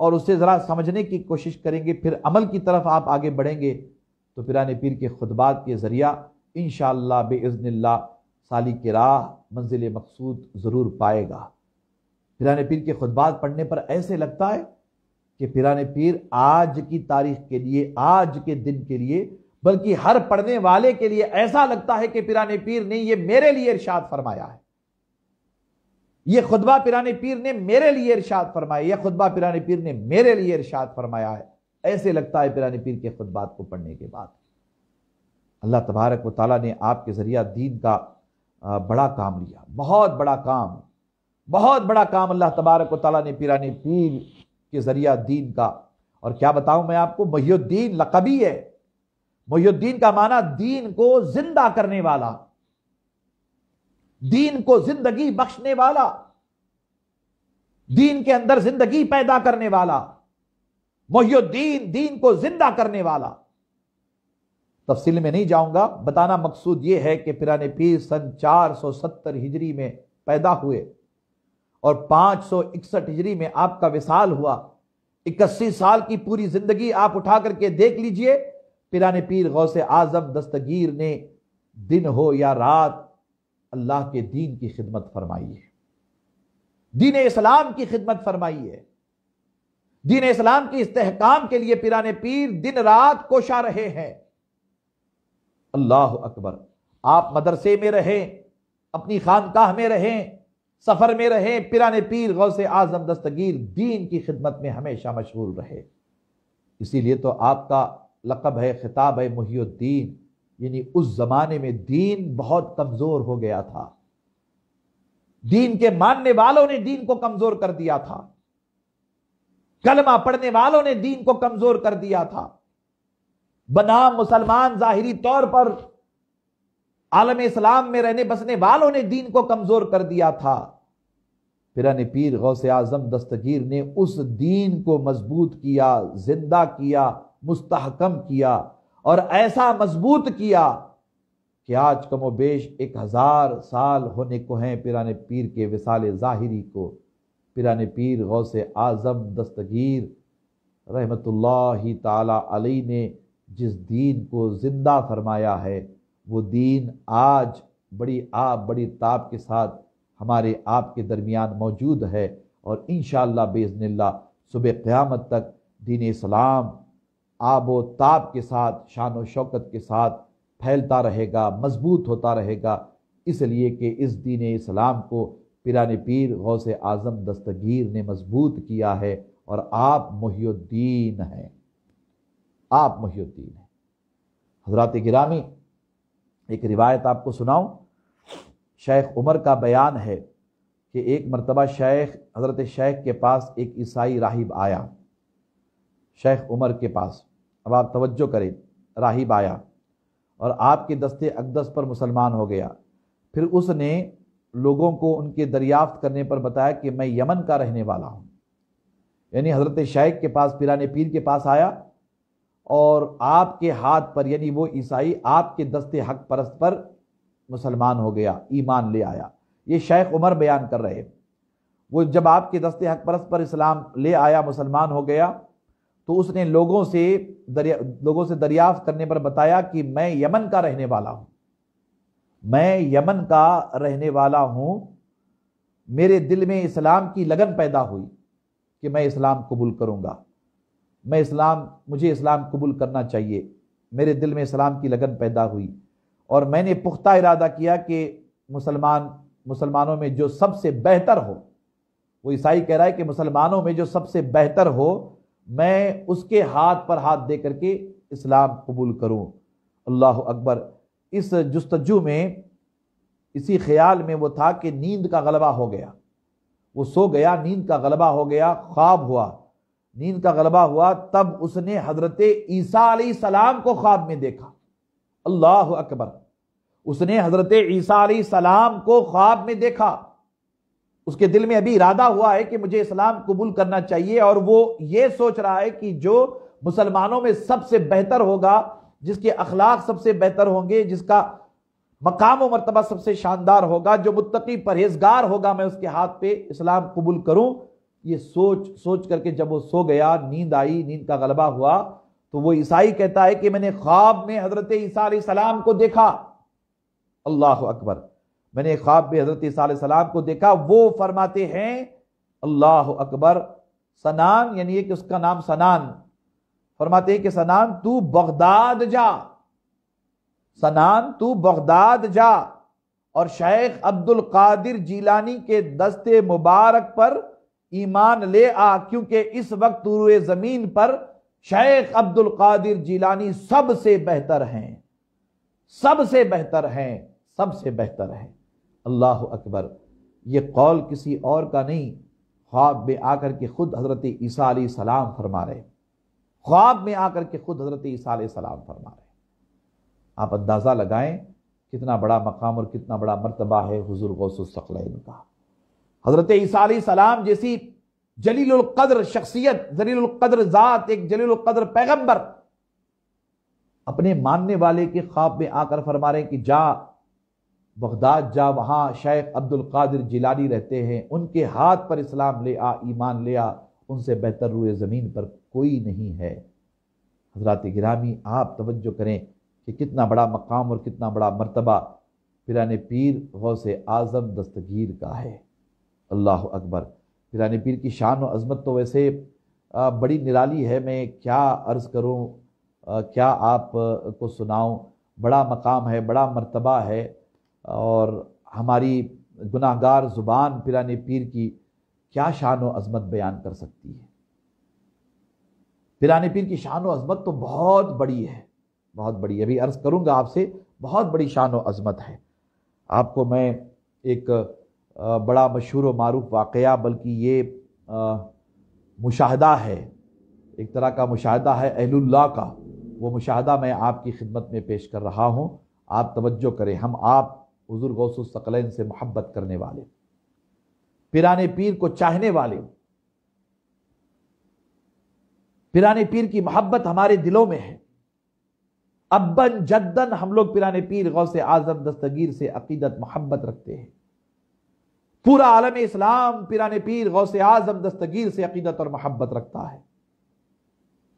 और उसे ज़रा समझने की कोशिश करेंगे फिर अमल की तरफ आप आगे बढ़ेंगे तो पिराने पीर के खुदबात के ज़रिया इन बेज़नल्ला साली के राह मंजिल मकसूद ज़रूर पाएगा पिराने पीर के खुदबात पढ़ने पर ऐसे लगता है कि पिराने पीर आज की तारीख के लिए आज के दिन के लिए बल्कि हर पढ़ने वाले के लिए ऐसा लगता है कि पिरान पीर ने यह मेरे लिए इर्शाद फरमाया है यह खुदबा पिरान पीर ने मेरे लिए इर्शाद फरमाया यह खुदबा पिराने पीर ने मेरे लिए इर्शाद फरमाया है ऐसे लगता है पिरान पीर के खुदबात को पढ़ने के बाद अल्लाह तबारक व ताली ने आपके ज़रिया दीन का बड़ा काम लिया बहुत बड़ा काम बहुत बड़ा काम अल्लाह तबारक व ताली ने पिराने पीर के जरिया दीन का और क्या बताऊं मैं आपको मोहुद्दीन लकबी है मोहुद्दीन का माना दीन को जिंदा करने वाला दीन को जिंदगी बख्शने वाला दीन के अंदर जिंदगी पैदा करने वाला मोहुद्दीन दीन को जिंदा करने वाला तफसील में नहीं जाऊंगा बताना मकसूद यह है कि पिराने पीर सन 470 हिजरी में पैदा हुए और पांच सौ इकसठ हिजरी में आपका विशाल हुआ इक्सी साल की पूरी जिंदगी आप उठा करके देख लीजिए पिराने पीर गौ से आजम दस्तगीर ने दिन हो या रात अल्लाह के दीन की खिदमत फरमाई है दीन इस्लाम की खिदमत फरमाई है दीन इस्लाम की इस्तेकाम के लिए पिराने पीर दिन रात कोशा रहे हैं अल्लाह अकबर आप मदरसे में रहें अपनी खानकाह में रहें सफर में रहे पिराने पीर गौ से आजम दस्तगीर दीन की खिदमत में हमेशा मशहूर रहे इसीलिए तो आपका लकब है खिताब है मुहियुद्दीन यानी उस जमाने में दीन बहुत कमजोर हो गया था दीन के मानने वालों ने दीन को कमजोर कर दिया था कलमा पढ़ने वालों ने दीन को कमजोर कर दिया था बनाम मुसलमान जाहिरी तौर पर आलम इस्लाम में रहने बसने वालों ने दीन को कमजोर कर दिया था फिरन पीर से आजम दस्तगीर ने उस दीन को मजबूत किया जिंदा किया मुस्तहकम किया और ऐसा मजबूत किया कि आज कमो बेश एक हजार साल होने को हैं पिरान पीर के विसाल जाहिरी को पिरान पीर से आजम दस्तगीर रहमतुल्लाह ताला अली ने जिस दीन को जिंदा फरमाया है वो दीन आज बड़ी आप बड़ी ताप के साथ हमारे आप के दरमियान मौजूद है और इन बेज़नल्ला सुबह क़्यामत तक दीन इस्लाम आबो ताप के साथ शान व शौकत के साथ फैलता रहेगा मजबूत होता रहेगा इसलिए कि इस दीन इस्लाम को पिरान पीर गौस आज़म दस्तगीर ने मजबूत किया है और आप मुहिद्दीन हैं आप मुहिद्दीन हैं हजरत गिरामी एक रिवायत आपको सुनाऊं शेख उमर का बयान है कि एक मरतबा शेख हज़रत शेख के पास एक ईसाई राहिब आया शेख उमर के पास अब आप तवज्जो करें राहिब आया और आपके दस्ते अकदस पर मुसलमान हो गया फिर उसने लोगों को उनके दरियाफ्त करने पर बताया कि मैं यमन का रहने वाला हूँ यानी हज़रत शेख के पास पिराने पीर के पास आया और आपके हाथ पर यानी वो ईसाई आपके दस्ते हक परस्त पर मुसलमान हो गया ईमान ले आया ये शेख उमर बयान कर रहे हैं वो जब आपके दस्ते हक परस्त पर इस्लाम ले आया मुसलमान हो गया तो उसने लोगों से दरिया लोगों से दरियाफ्त करने पर बताया कि मैं यमन का रहने वाला हूँ मैं यमन का रहने वाला हूँ मेरे दिल में इस्लाम की लगन पैदा हुई कि मैं इस्लाम कबूल करूँगा मैं इस्लाम मुझे इस्लाम कबूल करना चाहिए मेरे दिल में इस्लाम की लगन पैदा हुई और मैंने पुख्ता इरादा किया कि मुसलमान मुसलमानों में जो सबसे बेहतर हो वो ईसाई कह रहा है कि मुसलमानों में जो सबसे बेहतर हो मैं उसके हाथ पर हाथ दे करके इस्लाम कबूल करूँ अल्लाह अकबर इस जस्तजू में इसी ख्याल में वो था कि नींद का गलबा हो गया वो सो गया नींद का गलबा हो गया ख्वाब हुआ नींद का गलबा हुआ तब उसने हजरत ईसा सलाम को ख्वाब में देखा अल्लाह अकबर उसने हजरत ईसा सलाम को ख्वाब में देखा उसके दिल में अभी इरादा हुआ है कि मुझे इस्लाम कबूल करना चाहिए और वो ये सोच रहा है कि जो मुसलमानों में सबसे बेहतर होगा जिसके अखलाक सबसे बेहतर होंगे जिसका मकाम व मरतबा सबसे शानदार होगा जो मुत्तकी परहेजगार होगा मैं उसके हाथ पे इस्लाम कबूल करूं ये सोच सोच करके जब वो सो गया नींद आई नींद का गलबा हुआ तो वो ईसाई कहता है कि मैंने ख्वाब में हजरत ईसा सलाम को देखा अल्लाह अकबर मैंने ख्वाब में हजरत ईसा सलाम को देखा वो फरमाते हैं अल्लाह अकबर सनान यानी कि उसका नाम सनान फरमाते हैं कि सनान तू बगदाद जा सनान तू बगदाद जा और शेख अब्दुल कादिर जीलानी के दस्ते मुबारक पर ईमान ले आ क्योंकि इस वक्त तुरुए ज़मीन पर शेख अब्दुल कादिर जिलानी सबसे बेहतर हैं सबसे बेहतर हैं सबसे बेहतर हैं अल्लाह अकबर ये कौल किसी और का नहीं ख्वाब में आकर के खुद हज़रत ईसा सलाम फरमा रहे ख्वाब में आकर के खुद हज़रत ईसा सलाम फरमा रहे आप अंदाज़ा लगाएं कितना बड़ा मकाम और कितना बड़ा मरतबा है हजूर गौसुल का हज़रत सलाम जैसी जलील शख्सियत जलील ज़ात एक जलील कद्र पैगम्बर अपने मानने वाले के ख्वाब में आकर फरमा रहे कि जा बगदाद जा वहाँ शेख अब्दुल कादिर जिलानी रहते हैं उनके हाथ पर इस्लाम ले आ ईमान ले आ उनसे बेहतर रुए ज़मीन पर कोई नहीं है हजरत गिरामी आप तवज्जो करें कि कितना बड़ा मकाम और कितना बड़ा मरतबा पिरान पीर गौ से आज़म दस्तगीर का है अल्लाह अकबर पिरानी पीर की शान और अजमत तो वैसे बड़ी निराली है मैं क्या अर्ज़ करूँ क्या आप को सुनाऊँ बड़ा मकाम है बड़ा मर्तबा है और हमारी गुनाहगार ज़ुबान पिरानी पीर की क्या शान और अजमत बयान कर सकती है पिरानी पीर की शान और अजमत तो बहुत बड़ी है बहुत बड़ी अभी अर्ज़ करूँगा आपसे बहुत बड़ी शान और अजमत है आपको मैं एक बड़ा मशहूर व मरूफ वाक़ बल्कि ये मुशाह है एक तरह का मुशाह है अहलुल्ला का वो मुशाह मैं आपकी खिदमत में पेश कर रहा हूँ आप तवज्जो करें हम आप हज़ुर गौसलैन से मोहब्बत करने वाले पिराने पीर को चाहने वाले पिराने पीर की मोहब्बत हमारे दिलों में है अब्बन जद्दन हम लोग पिराने पीर गौ से आजम दस्तगीर से अकीदत मोहब्बत रखते हैं पूरा आलम इस्लाम पिरान पीर गौसे आजम दस्तगीर से अकीदत और मोहब्बत रखता है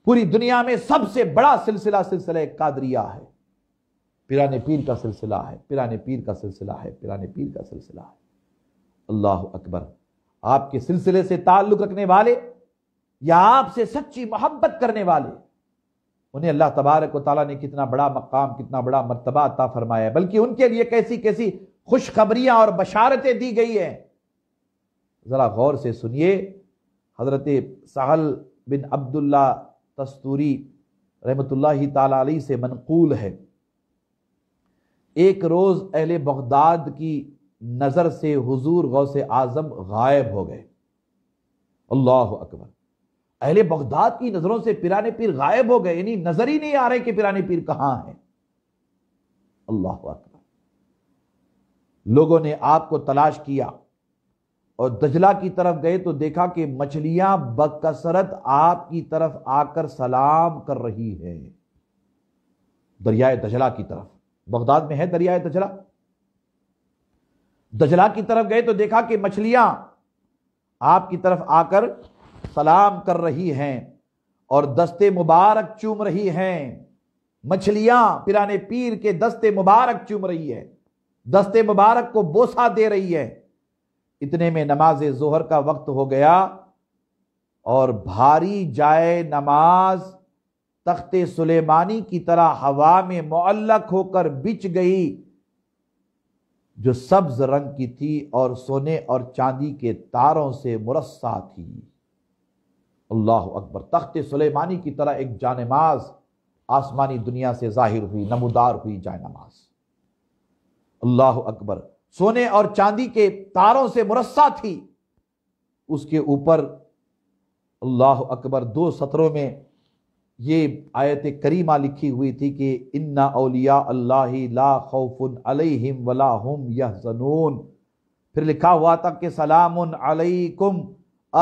पूरी दुनिया में सबसे बड़ा सिलसिला सिलसिला कादरिया है पीरान पीर का सिलसिला है पीरान पीर का सिलसिला है पीरान पीर का सिलसिला है अल्लाह अकबर आपके सिलसिले से ताल्लुक रखने वाले या आपसे सच्ची मोहब्बत करने वाले उन्हें अल्लाह तबारक वाली ने कितना बड़ा मकाम कितना बड़ा मरतबा अता फरमाया बल्कि उनके लिए कैसी कैसी खुशखबरियां और बशारतें दी गई हैं ज़रा गौर से सुनिए हज़रत सहल बिन अब्दुल्ला तस्तूरी ताला अली से मनकूल है एक रोज़ अहले बगदाद की नज़र से हुजूर गौस आज़म गायब हो गए अल्लाह अकबर अहले बगदाद की नज़रों से पिराने पीर गायब हो गए यानी नज़र ही नहीं आ रहे कि पिराने पीर कहाँ हैं अल्लाह अकबर लोगों ने आपको तलाश किया और दजला की तरफ गए तो देखा कि मछलियां बकसरत आपकी तरफ आकर सलाम कर रही हैं दरियाए दजला की तरफ बगदाद में है दरियाए दजला दजला की तरफ गए तो देखा कि मछलियां आपकी तरफ आकर सलाम कर रही हैं और दस्ते मुबारक चूम रही हैं मछलियां पिराने पीर के दस्ते मुबारक चूम रही है दस्ते मुबारक को बोसा दे रही है इतने में नमाज जोहर का वक्त हो गया और भारी जाए नमाज तख्ते सुलेमानी की तरह हवा में मुअल्लक होकर बिछ गई जो सब्ज रंग की थी और सोने और चांदी के तारों से मुरस्सा थी अल्लाह अकबर तख्त सुलेमानी की तरह एक जानमाज आसमानी दुनिया से जाहिर हुई नमोदार हुई जाय नमाज अल्लाह अकबर सोने और चांदी के तारों से मुरस्सा थी उसके ऊपर अल्लाह अकबर दो सत्रों में ये आयत करीमा लिखी हुई थी कि इन्ना अलिया अल्लाह ला खौफुन अलैहिम वला हम यहजनून फिर लिखा हुआ था कि सलाम अलैकुम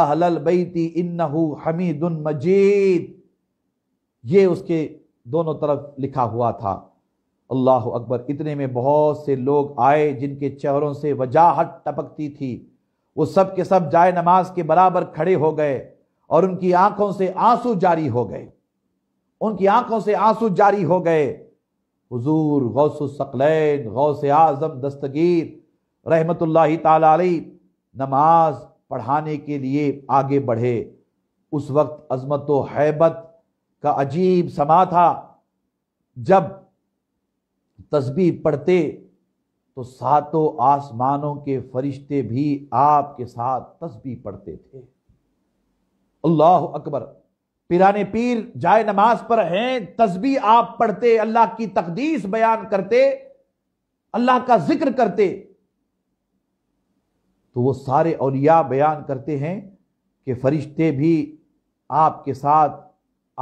अहलल बैती इन्नहु हमीदुन मजीद ये उसके दोनों तरफ लिखा हुआ था अल्लाह अकबर इतने में बहुत से लोग आए जिनके चेहरों से वजाहत टपकती थी वो सब के सब जाए नमाज के बराबर खड़े हो गए और उनकी आंखों से आंसू जारी हो गए उनकी आंखों से आंसू जारी हो गए हजूर गौसैन गौस आजम दस्तगीर रहमत ताली नमाज पढ़ाने के लिए आगे बढ़े उस वक्त अजमत हैबत का अजीब समा था जब तस्बी पढ़ते तो सातों आसमानों के फरिश्ते भी आपके साथ तस्बी पढ़ते थे अल्लाह अकबर पिराने पीर जाए नमाज पर हैं तस्बी आप पढ़ते अल्लाह की तकदीस बयान करते अल्लाह का जिक्र करते तो वो सारे औलिया बयान करते हैं कि फरिश्ते भी आपके साथ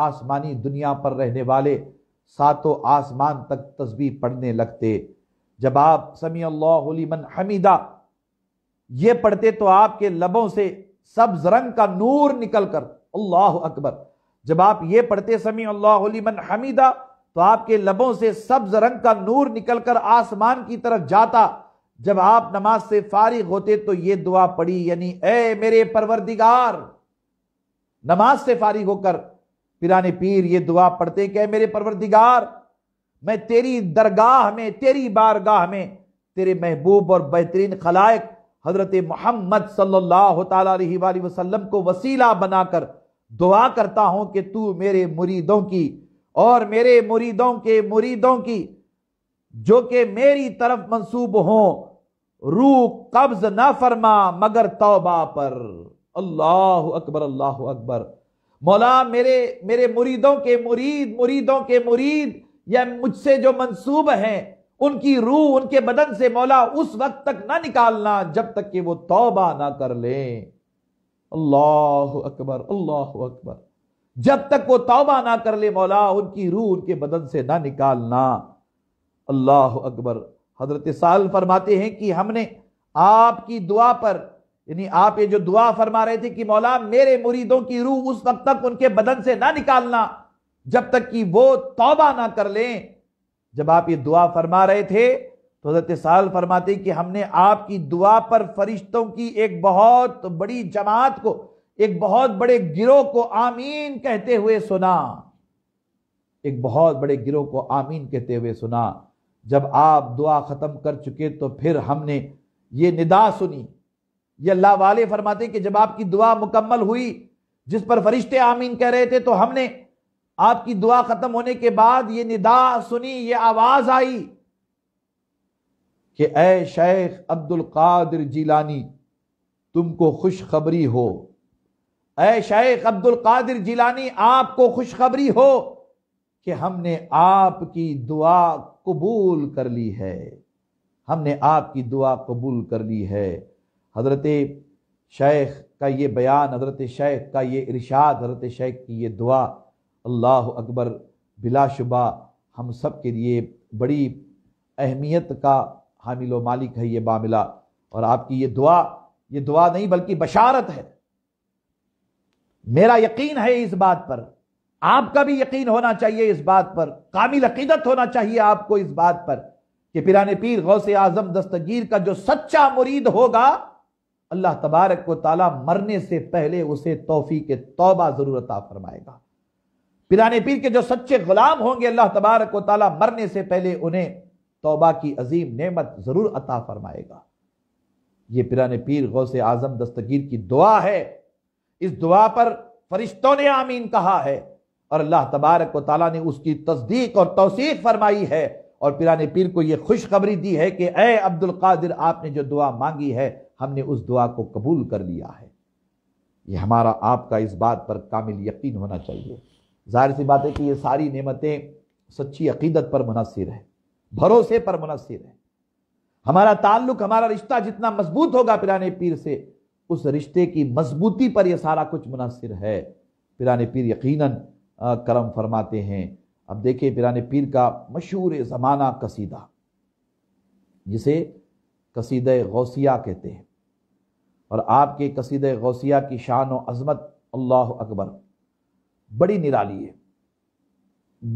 आसमानी दुनिया पर रहने वाले सातों आसमान तक तस्वीर पढ़ने लगते जब आप समी अल्लाहमन हमीदा ये पढ़ते तो आपके लबों से सब्ज रंग का नूर निकल कर अल्लाह अकबर जब आप ये पढ़ते समी अल्लाहमन हमीदा तो आपके लबों से सब्ज रंग का नूर निकल कर आसमान की तरफ जाता जब आप नमाज से फारिग होते तो ये दुआ पड़ी यानी ए मेरे परवरदिगार नमाज से फारिग होकर पिराने पीर ये दुआ पढ़ते कह मेरे परवरदिगार मैं तेरी दरगाह में तेरी बारगाह में तेरे महबूब और बेहतरीन खलायक हजरत मोहम्मद सल्लल्लाहु अलैहि वसल्लम को वसीला बनाकर दुआ करता हूं कि तू मेरे मुरीदों की और मेरे मुरीदों के मुरीदों की जो कि मेरी तरफ मंसूब हो रू कब्ज ना फरमा मगर तौबा पर अल्लाह अकबर अल्लाह अकबर मौला मेरे मेरे मुरीदों के मुरीद मुरीदों के मुरीद या मुझसे जो मंसूब हैं उनकी रूह उनके बदन से मौला उस वक्त तक ना निकालना जब तक कि वो तौबा ना कर लें अल्लाह अकबर अल्लाह अकबर जब तक वो तौबा ना कर ले मौला उनकी रूह उनके बदन से ना निकालना अल्लाह अकबर हजरत साल फरमाते हैं कि हमने आपकी दुआ पर यानी आप ये जो दुआ फरमा रहे थे कि मौला मेरे मुरीदों की रूह उस वक्त तक उनके बदन से ना निकालना जब तक कि वो तौबा ना कर लें जब आप ये दुआ फरमा रहे थे तो हजरत साल फरमाते कि हमने आपकी दुआ पर फरिश्तों की एक बहुत बड़ी जमात को एक बहुत बड़े गिरोह को आमीन कहते हुए सुना एक बहुत बड़े गिरोह को आमीन कहते हुए सुना जब आप दुआ ख़त्म कर चुके तो फिर हमने ये निदा सुनी ये अल्लाह वाले फरमाते कि जब आपकी दुआ मुकम्मल हुई जिस पर फरिश्ते आमीन कह रहे थे तो हमने आपकी दुआ खत्म होने के बाद ये निदा सुनी ये आवाज आई कि ए शेख अब्दुल कादिर जिलानी तुमको खुशखबरी हो ए शेख अब्दुल कादिर जिलानी आपको खुशखबरी हो कि हमने आपकी दुआ कबूल कर ली है हमने आपकी दुआ कबूल कर ली है हज़रत शेख का ये बयान हज़रत शेख का ये इरशाद हज़रत शेख की ये दुआ अल्लाह अकबर बिलाशुबा हम सब के लिए बड़ी अहमियत का हामिल मालिक है ये मामला और आपकी ये दुआ ये दुआ नहीं बल्कि बशारत है मेरा यकीन है इस बात पर आपका भी यकीन होना चाहिए इस बात पर कामिल अकीदत होना चाहिए आपको इस बात पर कि पिराने पीर गौ से आजम दस्तगीर का जो सच्चा मुरीद होगा अल्लाह तबारक को ताला मरने से पहले उसे तोहफी के तौबा जरूर अता फरमाएगा पिराने पीर के जो सच्चे गुलाम होंगे अल्लाह तबारक को ताला मरने से पहले उन्हें तोबा की अजीम नेमत जरूर अता फरमाएगा ये पिराने पीर गौ से आजम दस्तगीर की दुआ है इस दुआ पर फरिश्तों ने आमीन कहा है और अल्लाह तबारक को ताला ने उसकी तस्दीक और तोसीक फरमाई है और पिराने पीर को यह खुशखबरी दी है कि ए अब्दुल कादिर आपने जो दुआ मांगी है हमने उस दुआ को कबूल कर लिया है ये हमारा आपका इस बात पर कामिल यकीन होना चाहिए जाहिर सी बात है कि ये सारी नेमतें सच्ची अकीदत पर मुनसर है भरोसे पर मुनसर है हमारा ताल्लुक हमारा रिश्ता जितना मजबूत होगा पिराने पीर से उस रिश्ते की मजबूती पर यह सारा कुछ मुनसर है पिराने पीर यकीनन करम फरमाते हैं अब देखिए पिराने पीर का मशहूर ज़माना कसीदा जिसे कसीद गौसिया कहते हैं और आपके कसीद गौसिया की शान और अजमत अल्लाह अकबर बड़ी निराली है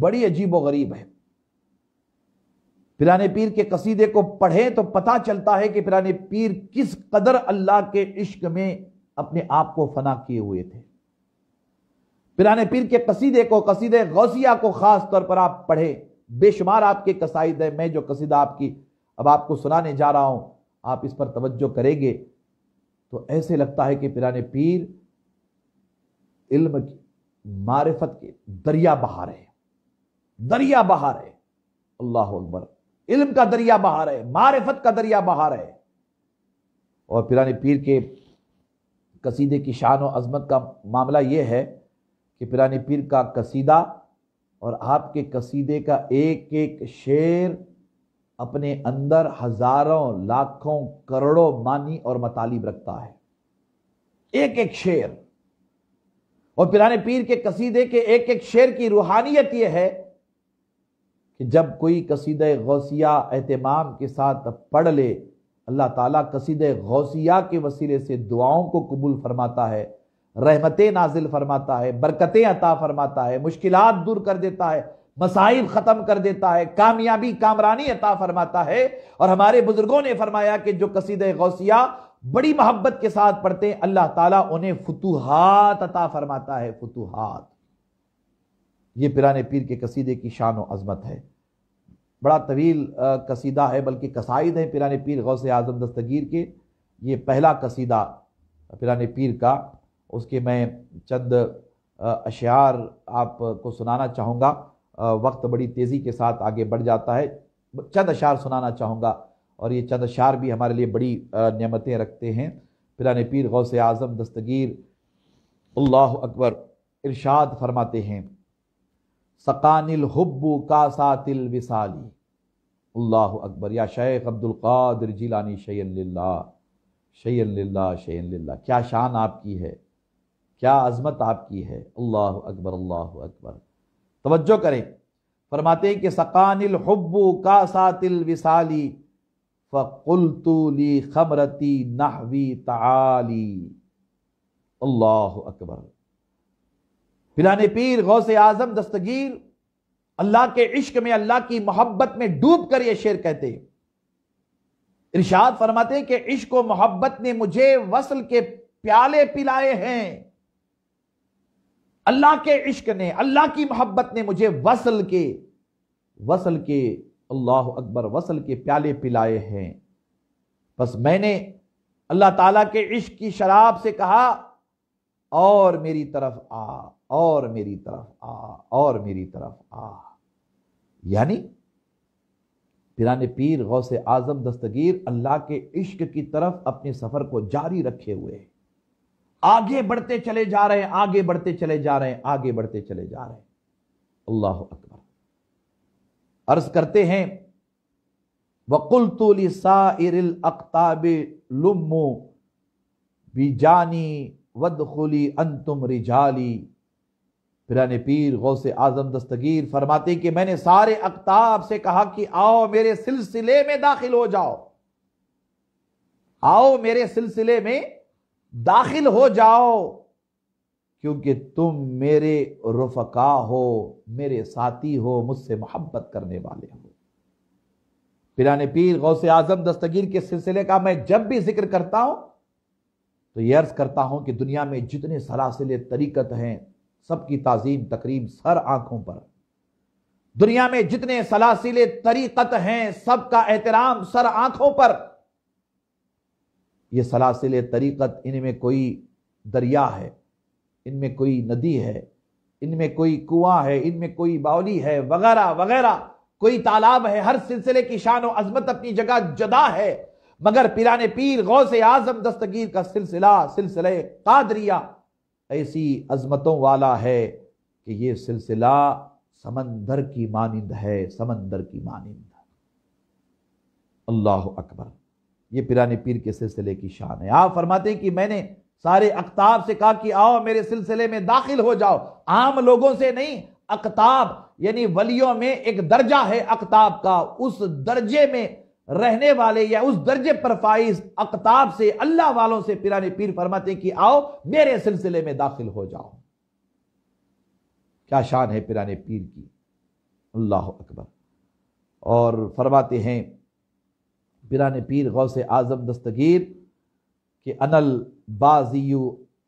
बड़ी अजीब गरीब है पिराने पीर के कसीदे को पढ़ें तो पता चलता है कि पिराने पीर किस कदर अल्लाह के इश्क में अपने आप को फना किए हुए थे पिराने पीर के कसीदे को कसीदे गौसिया को खास तौर पर आप पढ़ें बेशुमार आपके कसाइद है मैं जो कसीदा आपकी अब आपको सुनाने जा रहा हूँ आप इस पर तवज्जो करेंगे तो ऐसे लगता है कि पिराने पीर इल्म की मारिफत के दरिया बहा है दरिया बहा है अल्लाह अकबर इल्म का दरिया बहा है मारिफत का दरिया बहा है और पिराने पीर के कसीदे की शान और अजमत का मामला यह है कि पिराने पीर का कसीदा और आपके कसीदे का एक एक शेर अपने अंदर हजारों लाखों करोड़ों मानी और मतालिब रखता है एक एक शेर और पिराने पीर के कसीदे के एक एक शेर की रूहानियत यह है कि जब कोई कसीद गौसिया एहतमाम के साथ पढ़ ले अल्लाह ताला कसीद गौसिया के वसीले से दुआओं को कबूल फरमाता है रहमतें नाजिल फरमाता है बरकतें अता फरमाता है मुश्किलात दूर कर देता है मसाइब खत्म कर देता है कामयाबी कामरानी अता फरमाता है और हमारे बुजुर्गों ने फरमाया कि जो कसीद गौसिया बड़ी मोहब्बत के साथ पढ़ते हैं अल्लाह ताला उन्हें फतूहात अता फरमाता है फतूहात ये पिराने पीर के कसीदे की शान व अजमत है बड़ा तवील कसीदा है बल्कि कसाइद है पिराने पीर गौस आजम दस्तगीर के ये पहला कसीदा पिराने पीर का उसके मैं चंद अशार आपको सुनाना चाहूँगा वक्त बड़ी तेज़ी के साथ आगे बढ़ जाता है चंद अशार सुनाना चाहूँगा और ये चंद अशार भी हमारे लिए बड़ी नियमतें रखते हैं पिरान पीर से आज़म दस्तगीर अल्लाह अकबर इरशाद फरमाते हैं सकानिल हब्बू सातिल विसाली अल्लाह अकबर या शेख अब्दुल कादिर जिलानी शैल्ला शैल्ला शैल्ला क्या शान आपकी है क्या अजमत आपकी है अल्लाह अकबर अल्लाह अकबर तवज्जो करें फरमाते हैं कि सकानिल हब्बू का सातिल विसाली फ़ुलतुली खमरती नहवी ताली अल्लाह अकबर फिलाने पीर गौस आजम दस्तगीर अल्लाह के इश्क में अल्लाह की मोहब्बत में डूब कर यह शेर कहते इर्शाद फरमाते कि इश्क व मोहब्बत ने मुझे वसल के प्याले पिलाए हैं अल्लाह के इश्क ने अल्लाह की मोहब्बत ने मुझे वसल के वसल के अल्लाह अकबर वसल के प्याले पिलाए हैं बस मैंने अल्लाह ताला के इश्क की शराब से कहा और मेरी तरफ आ और मेरी तरफ आ और मेरी तरफ आ यानी पिराने पीर गौ से आजम दस्तगीर अल्लाह के इश्क की तरफ अपने सफर को जारी रखे हुए हैं आगे बढ़ते चले जा रहे हैं आगे बढ़ते चले जा रहे हैं आगे बढ़ते चले जा रहे हैं अल्लाह अकबर अर्ज करते हैं वकुलतुल साइरिल अख्ताब लुम्मो बीजानी वदखुली अंतुम रिजाली पिराने पीर गौस आजम दस्तगीर फरमाते कि मैंने सारे अख्ताब से कहा कि आओ मेरे सिलसिले में दाखिल हो जाओ आओ मेरे सिलसिले में दाखिल हो जाओ क्योंकि तुम मेरे रफका हो मेरे साथी हो मुझसे मोहब्बत करने वाले हो पिराने पीर गौसे आजम दस्तगीर के सिलसिले का मैं जब भी जिक्र करता हूं तो यह अर्ज करता हूं कि दुनिया में जितने सलासिले तरीकत हैं सबकी ताजीम तकरीम सर आंखों पर दुनिया में जितने सलासिले तरीकत हैं सबका एहतराम सर आंखों पर ये सलासिल तरीक़त इनमें कोई दरिया है इनमें कोई नदी है इनमें कोई कुआं है इनमें कोई बावली है वगैरह वगैरह कोई तालाब है हर सिलसिले की शान और अजमत अपनी जगह जदा है मगर पिराने पीर गौ से आजम दस्तगीर का सिलसिला सिलसिले कादरिया ऐसी अजमतों वाला है कि ये सिलसिला समंदर की मानिंद है समंदर की मानिंद अल्लाह अकबर ये पिराने पीर के सिलसिले की शान है आप फरमाते हैं कि मैंने सारे अकताब से कहा कि आओ मेरे सिलसिले में दाखिल हो जाओ आम लोगों से नहीं अकताब यानी वलियों में एक दर्जा है अकताब का उस दर्जे में रहने वाले या उस दर्जे पर फाइज अकताब से अल्लाह वालों से पिराने पीर फरमाते कि आओ मेरे सिलसिले में दाखिल हो जाओ क्या शान है पिराने पीर की अल्लाह अकबर और फरमाते हैं पिरान पीर गौ से आज़म दस्तगीर के अनल बाजियु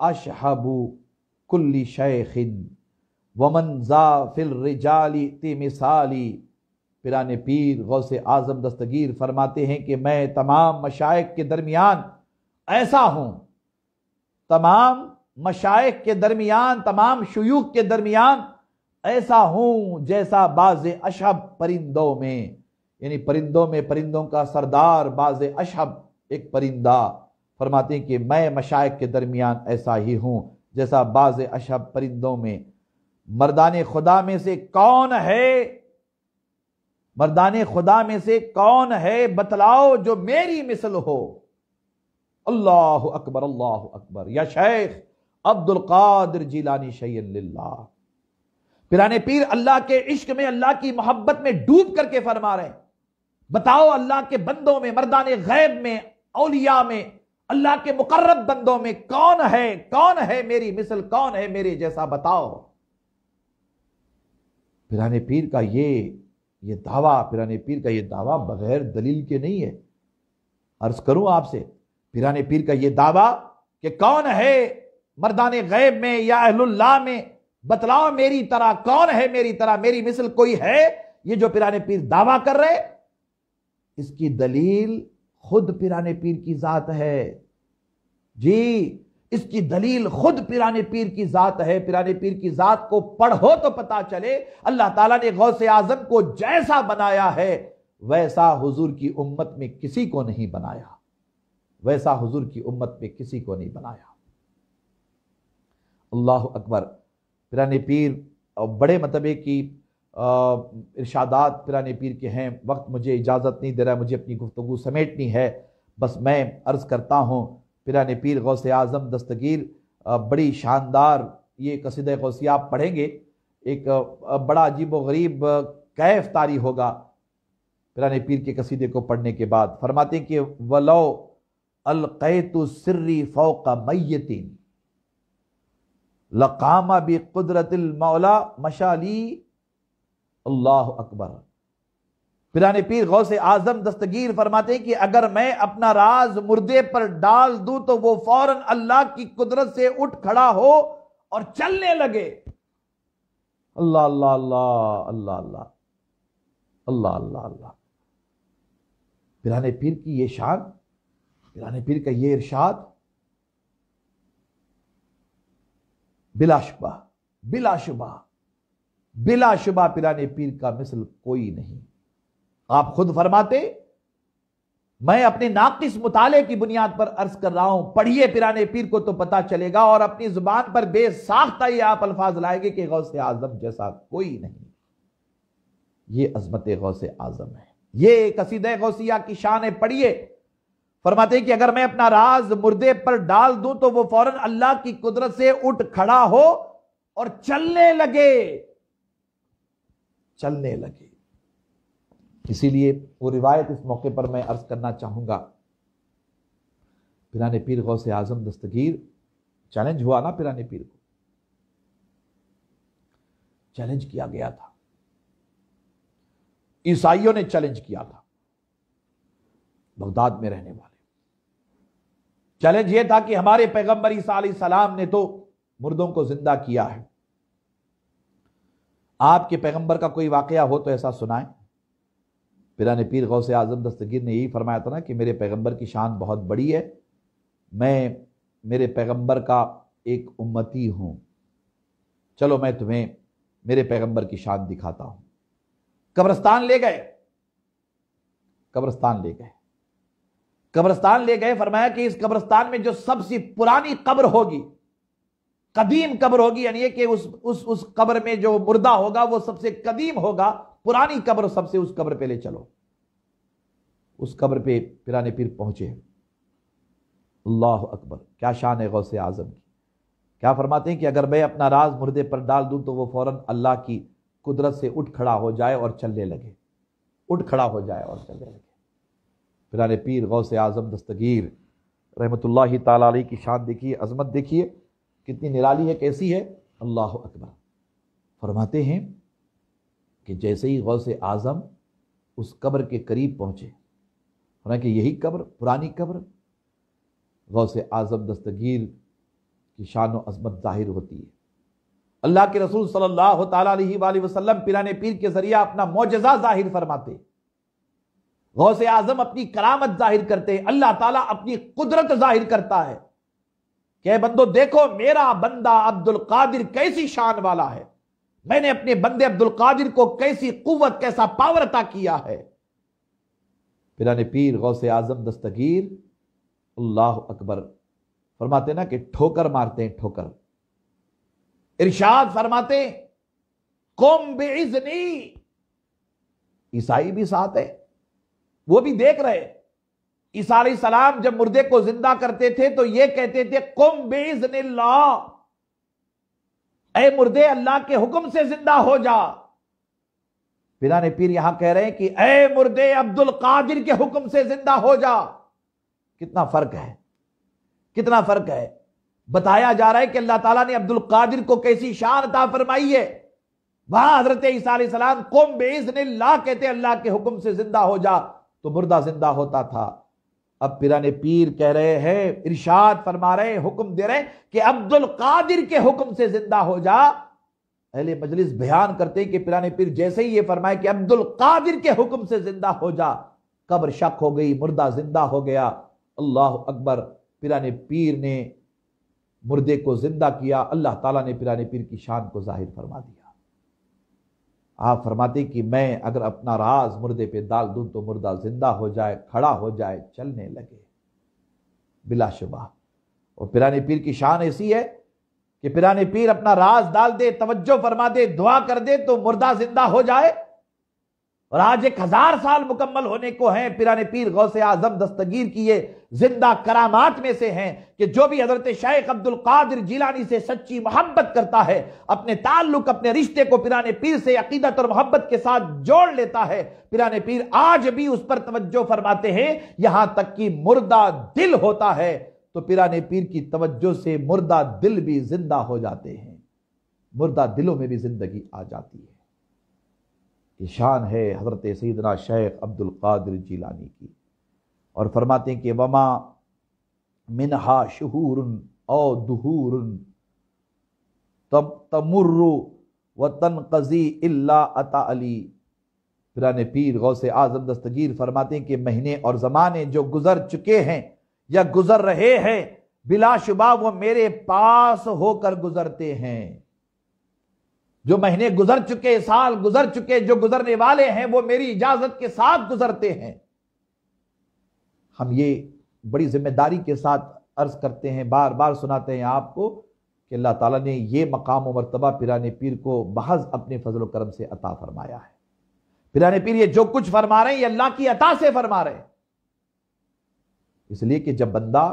अशहबु कुल्ली शेखिन वमन जाफिल रिजाली तिमिसाली पिरान पीर गौ से आज़म दस्तगीर फरमाते हैं कि मैं तमाम मशाइ के दरमियान ऐसा हूँ तमाम मशाइ के दरमियान तमाम शयूक के दरमियान ऐसा हूँ जैसा बाज अशब परिंदों में यानी परिंदों में परिंदों का सरदार बाज अशब एक परिंदा फरमाते हैं कि मैं मशाइ के दरमियान ऐसा ही हूँ जैसा बाज अशब परिंदों में मर्दान खुदा में से कौन है मर्दान खुदा में से कौन है बतलाओ जो मेरी मिसल हो अल्लाह अकबर अल्लाह अकबर या शेख अब्दुल कादिर जीलानी शैल्ला पिराने पीर अल्लाह के इश्क में अल्लाह की मोहब्बत में डूब करके फरमा रहे हैं बताओ अल्लाह के बंदों में मर्दान गैब में औलिया में अल्लाह के मुकर्रब बंदों में कौन है कौन है मेरी मिसल कौन है मेरे जैसा बताओ पिराने पीर का ये ये दावा पिराने पीर का ये दावा बगैर दलील के नहीं है अर्ज करूं आपसे पिराने पीर का ये दावा कि कौन है मर्दान गैब में या अहलुल्ला में बतलाओ मेरी तरह कौन है मेरी तरह मेरी मिसल कोई है ये जो पिराने पीर दावा कर रहे इसकी दलील खुद पिराने पीर की ज़ात है जी इसकी दलील खुद पिराने पीर की ज़ात है पिराने पीर की ज़ात को पढ़ो तो पता चले अल्लाह ताला ने गौ से आजम को जैसा बनाया है वैसा हुजूर की उम्मत में किसी को नहीं बनाया वैसा हुजूर की उम्मत में किसी को नहीं बनाया अल्लाह अकबर पिराने पीर और बड़े मतबे की इर्शादात पिराने पीर के हैं वक्त मुझे इजाज़त नहीं दे रहा मुझे अपनी गुफ्तु समेटनी है बस मैं अर्ज़ करता हूँ पिराने पीर गौ से आज़म दस्तगीर बड़ी शानदार ये कसीद गौसिया आप पढ़ेंगे एक बड़ा अजीब व गरीब कैफ तारी होगा पिराने पीर के कसीदे को पढ़ने के बाद फरमाते कि वलो अलकैत सिर्री फ़ौक मैतिन लकामा बी कुदरत मौला मशाली अल्लाह अकबर पिराने पीर गौ से आजम दस्तगीर फरमाते हैं कि अगर मैं अपना राज मुर्दे पर डाल दूं तो वो फौरन अल्लाह की कुदरत से उठ खड़ा हो और चलने लगे अल्लाह अल्लाह अल्लाह अल्लाह अल्लाह अल्लाह अल्लाह अल्लाह पिराने पीर की ये शान पिराने पीर का ये इर्शाद बिलाशुबा बिलाशुबा बिला शुबा पीर का मिसल कोई नहीं आप खुद फरमाते मैं अपने नाकिस मुताले की बुनियाद पर अर्ज कर रहा हूं पढ़िए पिराने पीर को तो पता चलेगा और अपनी जुबान पर बेसाख्ता ही आप अल्फाज लाएंगे कि गौसे आजम जैसा कोई नहीं ये अजमत गौसे आजम है ये कसीद गौसिया की शान है पढ़िए फरमाते कि अगर मैं अपना राज मुर्दे पर डाल दूं तो वो फौरन अल्लाह की कुदरत से उठ खड़ा हो और चलने लगे चलने लगे इसीलिए वो रिवायत इस मौके पर मैं अर्ज करना चाहूंगा पिराने पीर गौ से आजम दस्तगीर चैलेंज हुआ ना पिराने पीर को चैलेंज किया गया था ईसाइयों ने चैलेंज किया था बगदाद में रहने वाले चैलेंज यह था कि हमारे पैगंबर ईसा सलाम ने तो मुर्दों को जिंदा किया है आपके पैगंबर का कोई वाक़ हो तो ऐसा सुनाएं पिराने पीर गौ से आज़म दस्तगीर ने यही फरमाया था ना कि मेरे पैगंबर की शान बहुत बड़ी है मैं मेरे पैगंबर का एक उम्मती हूँ चलो मैं तुम्हें मेरे पैगंबर की शान दिखाता हूँ कब्रस्तान ले गए कब्रस्तान ले गए कब्रस्तान ले गए फरमाया कि इस कब्रस्तान में जो सबसे पुरानी कब्र होगी कदीम कब्र होगी यानी कि उस उस उस कब्र में जो मुर्दा होगा वो सबसे कदीम होगा पुरानी कब्र सबसे उस कब्र पे ले चलो उस कब्र पे पिराने पीर पहुंचे अल्लाह अकबर क्या शान है गौसे आजम की क्या फरमाते हैं कि अगर मैं अपना राज मुर्दे पर डाल दूं तो वो फौरन अल्लाह की कुदरत से उठ खड़ा हो जाए और चलने लगे उठ खड़ा हो जाए और चलने लगे पिराने पीर गौसे आजम दस्तगीर रहमत ला की शान देखिए अजमत देखिए कितनी निराली है कैसी है अल्लाह अकबर फरमाते हैं कि जैसे ही गौ से आज़म उस कब्र के करीब पहुँचे हालांकि यही कब्र पुरानी कब्र गौ से आज़म दस्तगीर की शान अजमत जाहिर होती है अल्लाह के रसूल सल्लल्लाहु अलैहि वसल्लम पिराने पीर के जरिए अपना मोजा जाहिर फरमाते गौ से आज़म अपनी करामत जाहिर करते हैं अल्लाह ताला अपनी कुदरत जाहिर करता है कि बंदो देखो मेरा बंदा अब्दुल कादिर कैसी शान वाला है मैंने अपने बंदे अब्दुल कादिर को कैसी कुवत कैसा पावर अता किया है पिराने पीर गौसे आजम दस्तगीर अल्लाह अकबर फरमाते ना कि ठोकर मारते हैं ठोकर इरशाद फरमाते कौम बेजनी ईसाई भी साथ है वो भी देख रहे हैं ईसाई सलाम जब मुर्दे को जिंदा करते थे तो ये कहते थे कुम बेजन ए मुर्दे अल्लाह के हुक्म से जिंदा हो जा पिला ने पीर यहां कह रहे हैं कि ए मुर्दे अब्दुल कादिर के हुक्म से जिंदा हो जा कितना फर्क है कितना फर्क है बताया जा रहा है कि अल्लाह ताला ने अब्दुल कादिर को कैसी शान अता फरमाई है वहां हजरत ईसा कुम ला कहते अल्लाह के हुक्म से जिंदा हो जा तो मुर्दा जिंदा होता था अब पिराने पीर कह रहे हैं इरशाद फरमा रहे हुक्म दे रहे हैं कि अब्दुल कादिर के हुक्म से जिंदा हो जा अहले मजलिस बयान करते हैं कि पिराने पीर जैसे ही ये फरमाए कि अब्दुल कादिर के हुक्म से जिंदा हो जा कब्र शक हो गई मुर्दा जिंदा हो गया अल्लाह अकबर पिराने पीर ने मुर्दे को जिंदा किया अल्लाह ताला ने पिराने पीर की शान को जाहिर फरमा दिया आप फरमाते कि मैं अगर अपना राज मुर्दे पे डाल दूं तो मुर्दा जिंदा हो जाए खड़ा हो जाए चलने लगे बिलाशुबा और पिराने पीर की शान ऐसी है कि पिराने पीर अपना राज डाल दे तवज्जो फरमा दे दुआ कर दे तो मुर्दा जिंदा हो जाए और आज एक हजार साल मुकम्मल होने को है पिराने पीर गौ से आजम दस्तगीर की ये जिंदा करामात में से हैं कि जो भी हजरत शेख अब्दुल कादिर जिलानी से सच्ची मोहब्बत करता है अपने ताल्लुक अपने रिश्ते को पिराने पीर से अकीदत और मोहब्बत के साथ जोड़ लेता है पिराने पीर आज भी उस पर तवज्जो फरमाते हैं यहां तक कि मुर्दा दिल होता है तो पिराने पीर की तवज्जो से मुर्दा दिल भी जिंदा हो जाते हैं मुर्दा दिलों में भी जिंदगी आ जाती है ये शान है हज़रत सैदना शेख कादिर जीलानी की और फरमाते हैं कि वमा मिनहा शहूर और दहूर तब तमुर व कज़ी अल्ला अता अली पुराने पीर गौ से आज़म दस्तगीर फरमाते हैं कि महीने और ज़माने जो गुज़र चुके हैं या गुज़र रहे हैं बिलाशुबा वो मेरे पास होकर गुज़रते हैं जो महीने गुजर चुके साल गुजर चुके जो गुजरने वाले हैं वो मेरी इजाजत के साथ गुजरते हैं हम ये बड़ी जिम्मेदारी के साथ अर्ज करते हैं बार बार सुनाते हैं आपको कि अल्लाह ताला ने ये मकाम मरतबा पिराने पीर को बहज अपने फजल करम से अता फरमाया है पिराने पीर ये जो कुछ फरमा रहे हैं ये अल्लाह की अता से फरमा रहे हैं इसलिए कि जब बंदा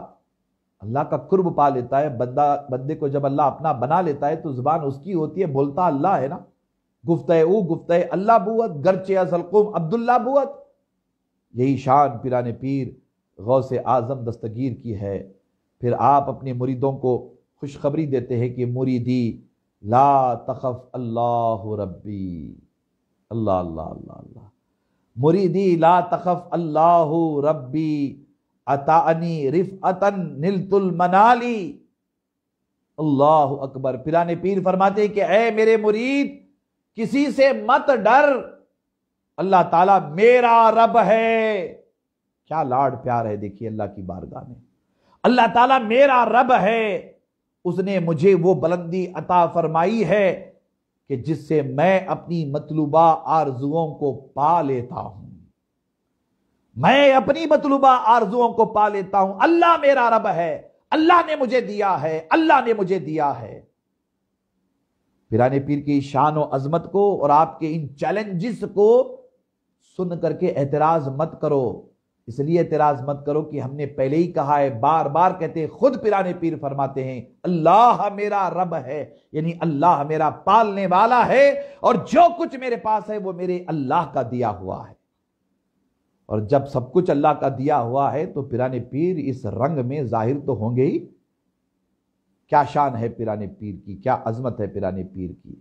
अल्लाह का कुर्ब पा लेता है बंदा बंदे को जब अल्लाह अपना बना लेता है तो जुबान उसकी होती है बोलता अल्लाह है ना गुफ्त ऊ गुफ्त अल्लाह बुअत गरचे असलकुम अब्दुल्ला बुअत यही शान पिरान पीर गौ से आज़म दस्तगीर की है फिर आप अपने मुरीदों को खुशखबरी देते हैं कि मुरीदी ला तखफ अल्लाह रब्बी अल्लाह अल्लाह अल्लाह अल्लाह मुरीदी ला तखफ अल्लाह रब्बी अतानी रिफ अतन नीलतुल मनाली अल्लाह अकबर पिलाने पीर फरमाते कि ए मेरे मुरीद किसी से मत डर अल्लाह ताला मेरा रब है क्या लाड प्यार है देखिए अल्लाह की बारगाह में अल्लाह ताला मेरा रब है उसने मुझे वो बुलंदी अता फरमाई है कि जिससे मैं अपनी मतलूबा आरजुओं को पा लेता हूं मैं अपनी मतलूबा आरजुओं को पा लेता हूं अल्लाह मेरा रब है अल्लाह ने मुझे दिया है अल्लाह ने मुझे दिया है पिराने पीर की शान और अजमत को और आपके इन चैलेंजेस को सुन करके एतराज मत करो इसलिए एतराज मत करो कि हमने पहले ही कहा है बार बार कहते हैं खुद पिराने पीर फरमाते हैं अल्लाह मेरा रब है यानी अल्लाह मेरा पालने वाला है और जो कुछ मेरे पास है वो मेरे अल्लाह का दिया हुआ है और जब सब कुछ अल्लाह का दिया हुआ है तो पिराने पीर इस रंग में जाहिर तो होंगे ही क्या शान है पिराने पीर की क्या अजमत है पिराने पीर की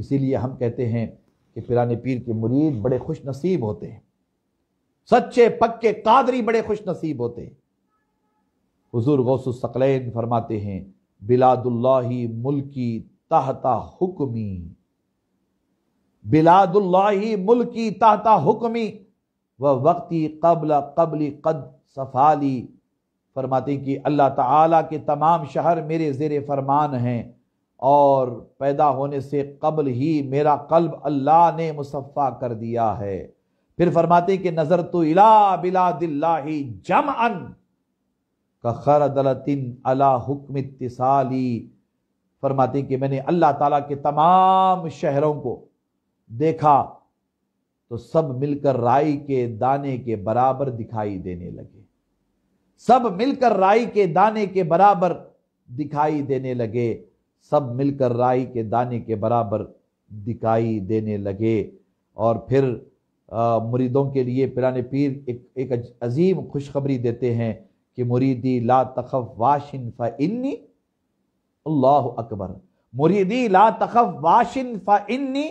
इसीलिए हम कहते हैं कि पिराने पीर के मुरीद बड़े खुश नसीब होते हैं सच्चे पक्के कादरी बड़े खुश नसीब होते हैं हजूर गौसुसकलैन फरमाते हैं बिलादुल्लाही मुल्की ताहता हुक्मी बिलादुल्लाही मुल्की ताहता हुक्मी व वक्ति कबल कबली कद सफ़ाली फरमाते कि अल्लाह ताला के तमाम शहर मेरे ज़ेर फरमान हैं और पैदा होने से कबल ही मेरा कल्ब अल्लाह ने मुसफ़ा कर दिया है फिर फरमाते कि नज़र तो इला बिला दिल्ला जम अन का खर दलतिन अला हुक्म तिसाली फरमाते कि मैंने अल्लाह ताला के तमाम शहरों को देखा तो सब मिलकर राई के दाने के बराबर दिखाई देने लगे सब मिलकर राई के दाने के बराबर दिखाई देने लगे सब मिलकर राई के दाने के बराबर दिखाई देने लगे और फिर आ, मुरीदों के लिए पिराने पीर एक, एक अजीम खुशखबरी देते हैं कि मुरीदी ला तखफ वाशिन इन्नी अल्लाह अकबर मुरीदी ला तखफ वाशिन इन्नी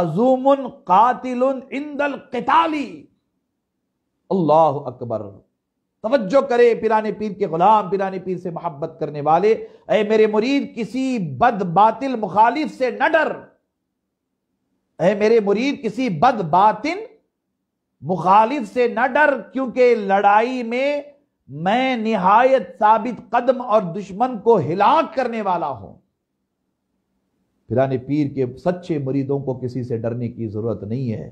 अजूम कातिल इंदल किताली अल्लाह अकबर तवज्जो करे पिराने पीर के गुलाम पिराने पीर से मोहब्बत करने वाले अरे मेरे मुरीद किसी बद बातिल मुखालिफ से न डर अरे मेरे मुरीद किसी बद बातिल मुखालिफ से न डर क्योंकि लड़ाई में मैं निहायत साबित कदम और दुश्मन को हिलाक करने वाला हूं पिराने पीर के सच्चे मरीदों को किसी से डरने की ज़रूरत नहीं है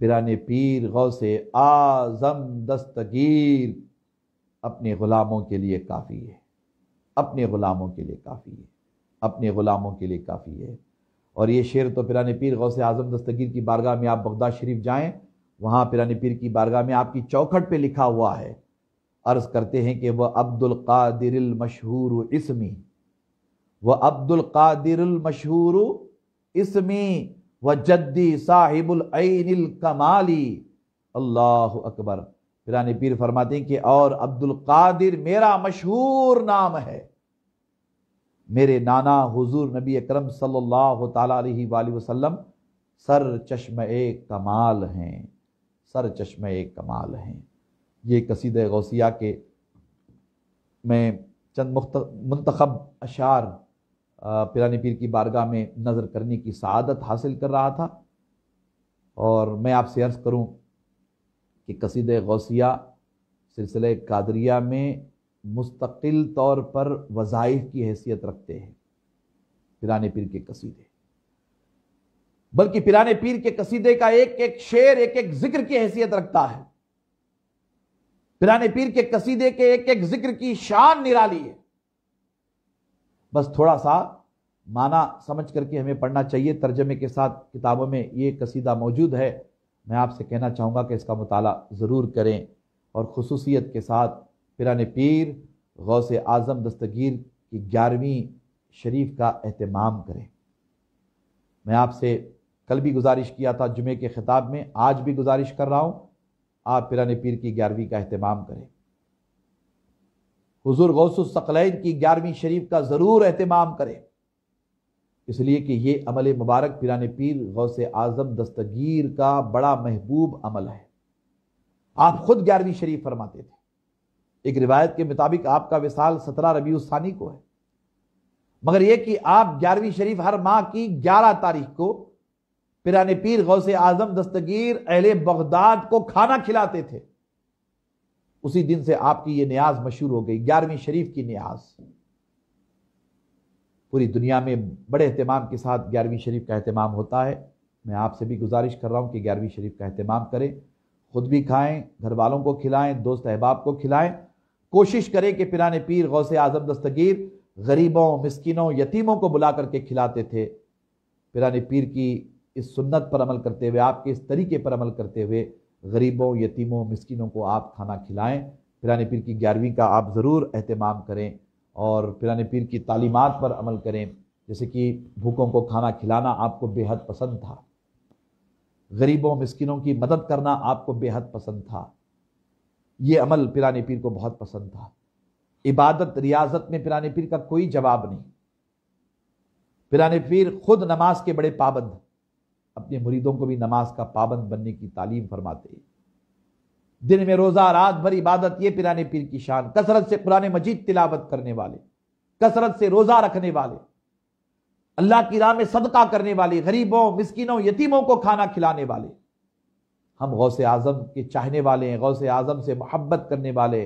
पिराने पीर गौ से आज़म दस्तगीर अपने ग़ुलामों के लिए काफ़ी है अपने ग़ुलामों के लिए काफ़ी है अपने ग़ुलामों के लिए काफ़ी है और ये शेर तो पिराने पीर गौ से आज़म दस्तगीर की बारगाह में आप बगदाद शरीफ जाएँ वहाँ पिराने पीर की बारगाह में आपकी चौखट पे लिखा हुआ है अर्ज़ करते हैं कि वह अब्दुल कादिर मशहूर इसमी व अब्दुल कादिर मशहूर इसमी व जद्दी साहिबुल ऐनिल कमाली अल्लाह अकबर पिरानी पीर फरमाते हैं कि और अब्दुल कादिर मेरा मशहूर नाम है मेरे नाना हुजूर नबी अकरम सल्लल्लाहु अलैहि वसल्लम सर चश्म कमाल हैं सर चश्म कमाल हैं ये कसीद गौसिया के में चंद मुंतखब अशार पिरानी पीर की बारगाह में नज़र करने की सआदत हासिल कर रहा था और मैं आपसे अर्ज़ करूं कि कसीद गौसिया सिलसिले कादरिया में मुस्तकिल तौर पर वज़ाइफ की हैसियत रखते हैं पिराने पीर के कसीदे बल्कि पिराने पीर के कसीदे का एक एक शेर एक एक जिक्र की हैसियत रखता है पिराने पीर के कसीदे के एक एक जिक्र की शान निराली है बस थोड़ा सा माना समझ करके हमें पढ़ना चाहिए तर्जमे के साथ किताबों में ये कसीदा मौजूद है मैं आपसे कहना चाहूँगा कि इसका मताल ज़रूर करें और खसूसियत के साथ पिरान पीर गौस आज़म दस्तगीर की ग्यारहवीं शरीफ का अहतमाम करें मैं आपसे कल भी गुजारिश किया था जुमे के ख़िताब में आज भी गुजारिश कर रहा हूँ आप पिरान पीर की ग्यारहवीं का अहतमाम करें हजूर गौसलैन की ग्यारहवीं शरीफ का ज़रूर अहतमाम करें इसलिए कि ये अमल मुबारक पिरान पीर गौस आज़म दस्तगीर का बड़ा महबूब अमल है आप खुद ग्यारहवीं शरीफ फरमाते थे एक रिवायत के मुताबिक आपका विसाल सत्रह रबी उसानी को है मगर यह कि आप ग्यारहवीं शरीफ हर माह की ग्यारह तारीख को पिरान पीर गौस आज़म दस्तगीर अहले बगदाद को खाना खिलाते थे उसी दिन से आपकी ये न्याज मशहूर हो गई ग्यारहवीं शरीफ की न्याज पूरी दुनिया में बड़े अहतमाम के साथ ग्यारहवीं शरीफ का अहतमाम होता है मैं आपसे भी गुजारिश कर रहा हूँ कि ग्यारहवीं शरीफ का अहतमाम करें खुद भी खाएं घर वालों को खिलाएं दोस्त अहबाब को खिलाएं कोशिश करें कि पिराने पीर गौसे आजम दस्तगीर गरीबों मिसकिनों यतीमों को बुला करके खिलाते थे पिराने पीर की इस सुन्नत पर अमल करते हुए आपके इस तरीके पर अमल करते हुए गरीबों यतीमों मिसकिनों को आप खाना खिलाएं पिरान पीर की ग्यारहवीं का आप ज़रूर अहतमाम करें और पिरान पीर की तालीमत पर अमल करें जैसे कि भूखों को खाना खिलाना आपको बेहद पसंद था गरीबों मिसकिनों की मदद करना आपको बेहद पसंद था ये अमल पिरान पीर को बहुत पसंद था इबादत रियाजत में पिरान पीर का कोई जवाब नहीं पिरान पीर खुद नमाज के बड़े पाबंद अपने मुरीदों को भी नमाज का पाबंद बनने की तालीम फरमाते दिन में रोज़ा रात भर इबादत ये पिराने पीर की शान कसरत से पुराने मजीद तिलावत करने वाले कसरत से रोज़ा रखने वाले अल्लाह की राह में सदका करने वाले गरीबों मिस्किनों यतीमों को खाना खिलाने वाले हम से आज़म के चाहने वाले हैं गौस आज़म से मोहब्बत करने वाले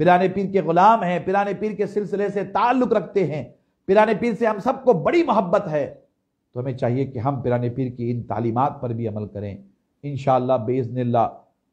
पिराने पीर के ग़ुलाम हैं पिराने पीर के सिलसिले से ताल्लुक़ रखते हैं पिराने पीर से हम सबको बड़ी मोहब्बत है तो हमें चाहिए कि हम पिरान पीर की इन तालीमत पर भी अमल करें इन बेज़नल्ला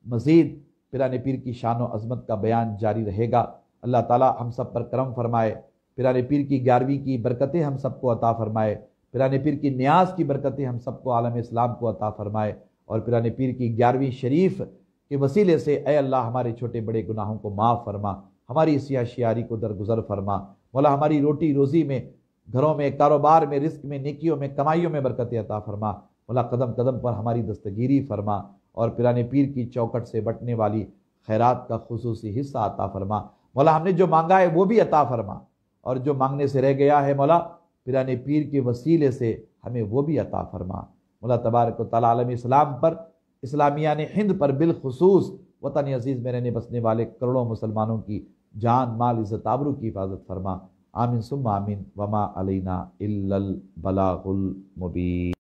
मज़ीद पिरान पीर की शान अजमत का बयान जारी रहेगा अल्लाह ताली हम सब पर करम फरमाए पिरान पीर की ग्यारहवीं की बरकतें हम सबको अता फरमाए पिरान पीर की न्याज की बरकतें हम सबको आलम इस्लाम को अता फरमाए और पिरान पीर की ग्यारहवीं शरीफ के वसीले से अय अल्लाह हमारे छोटे बड़े गुनाहों को माफ़ फरमा हमारी सियाशियारी को दरगुजर फरमा मौला हमारी रोटी रोज़ी में घरों में कारोबार में रिस्क में निकियों में कमाइयों में बरकत अता फरमा मौला कदम कदम पर हमारी दस्तगिरी फरमा और पुराने पीर की चौकट से बटने वाली खैरात का खसूस हिस्सा अता फरमा मौला हमने जो मांगा है वो भी अता फरमा और जो मांगने से रह गया है मौला पुराने पीर के वसीले से हमें वो भी अता फरमा मौला तबारक तलाम इस्लाम पर इस्लामिया ने हिंद पर बिलखसूस वतन अजीज़ में रहने बसने वाले करोड़ों मुसलमानों की जान माल इज़्ज़त आबरू की हिफाजत फरमा آمين ثم آمين وما علينا إلا البلاغ المبين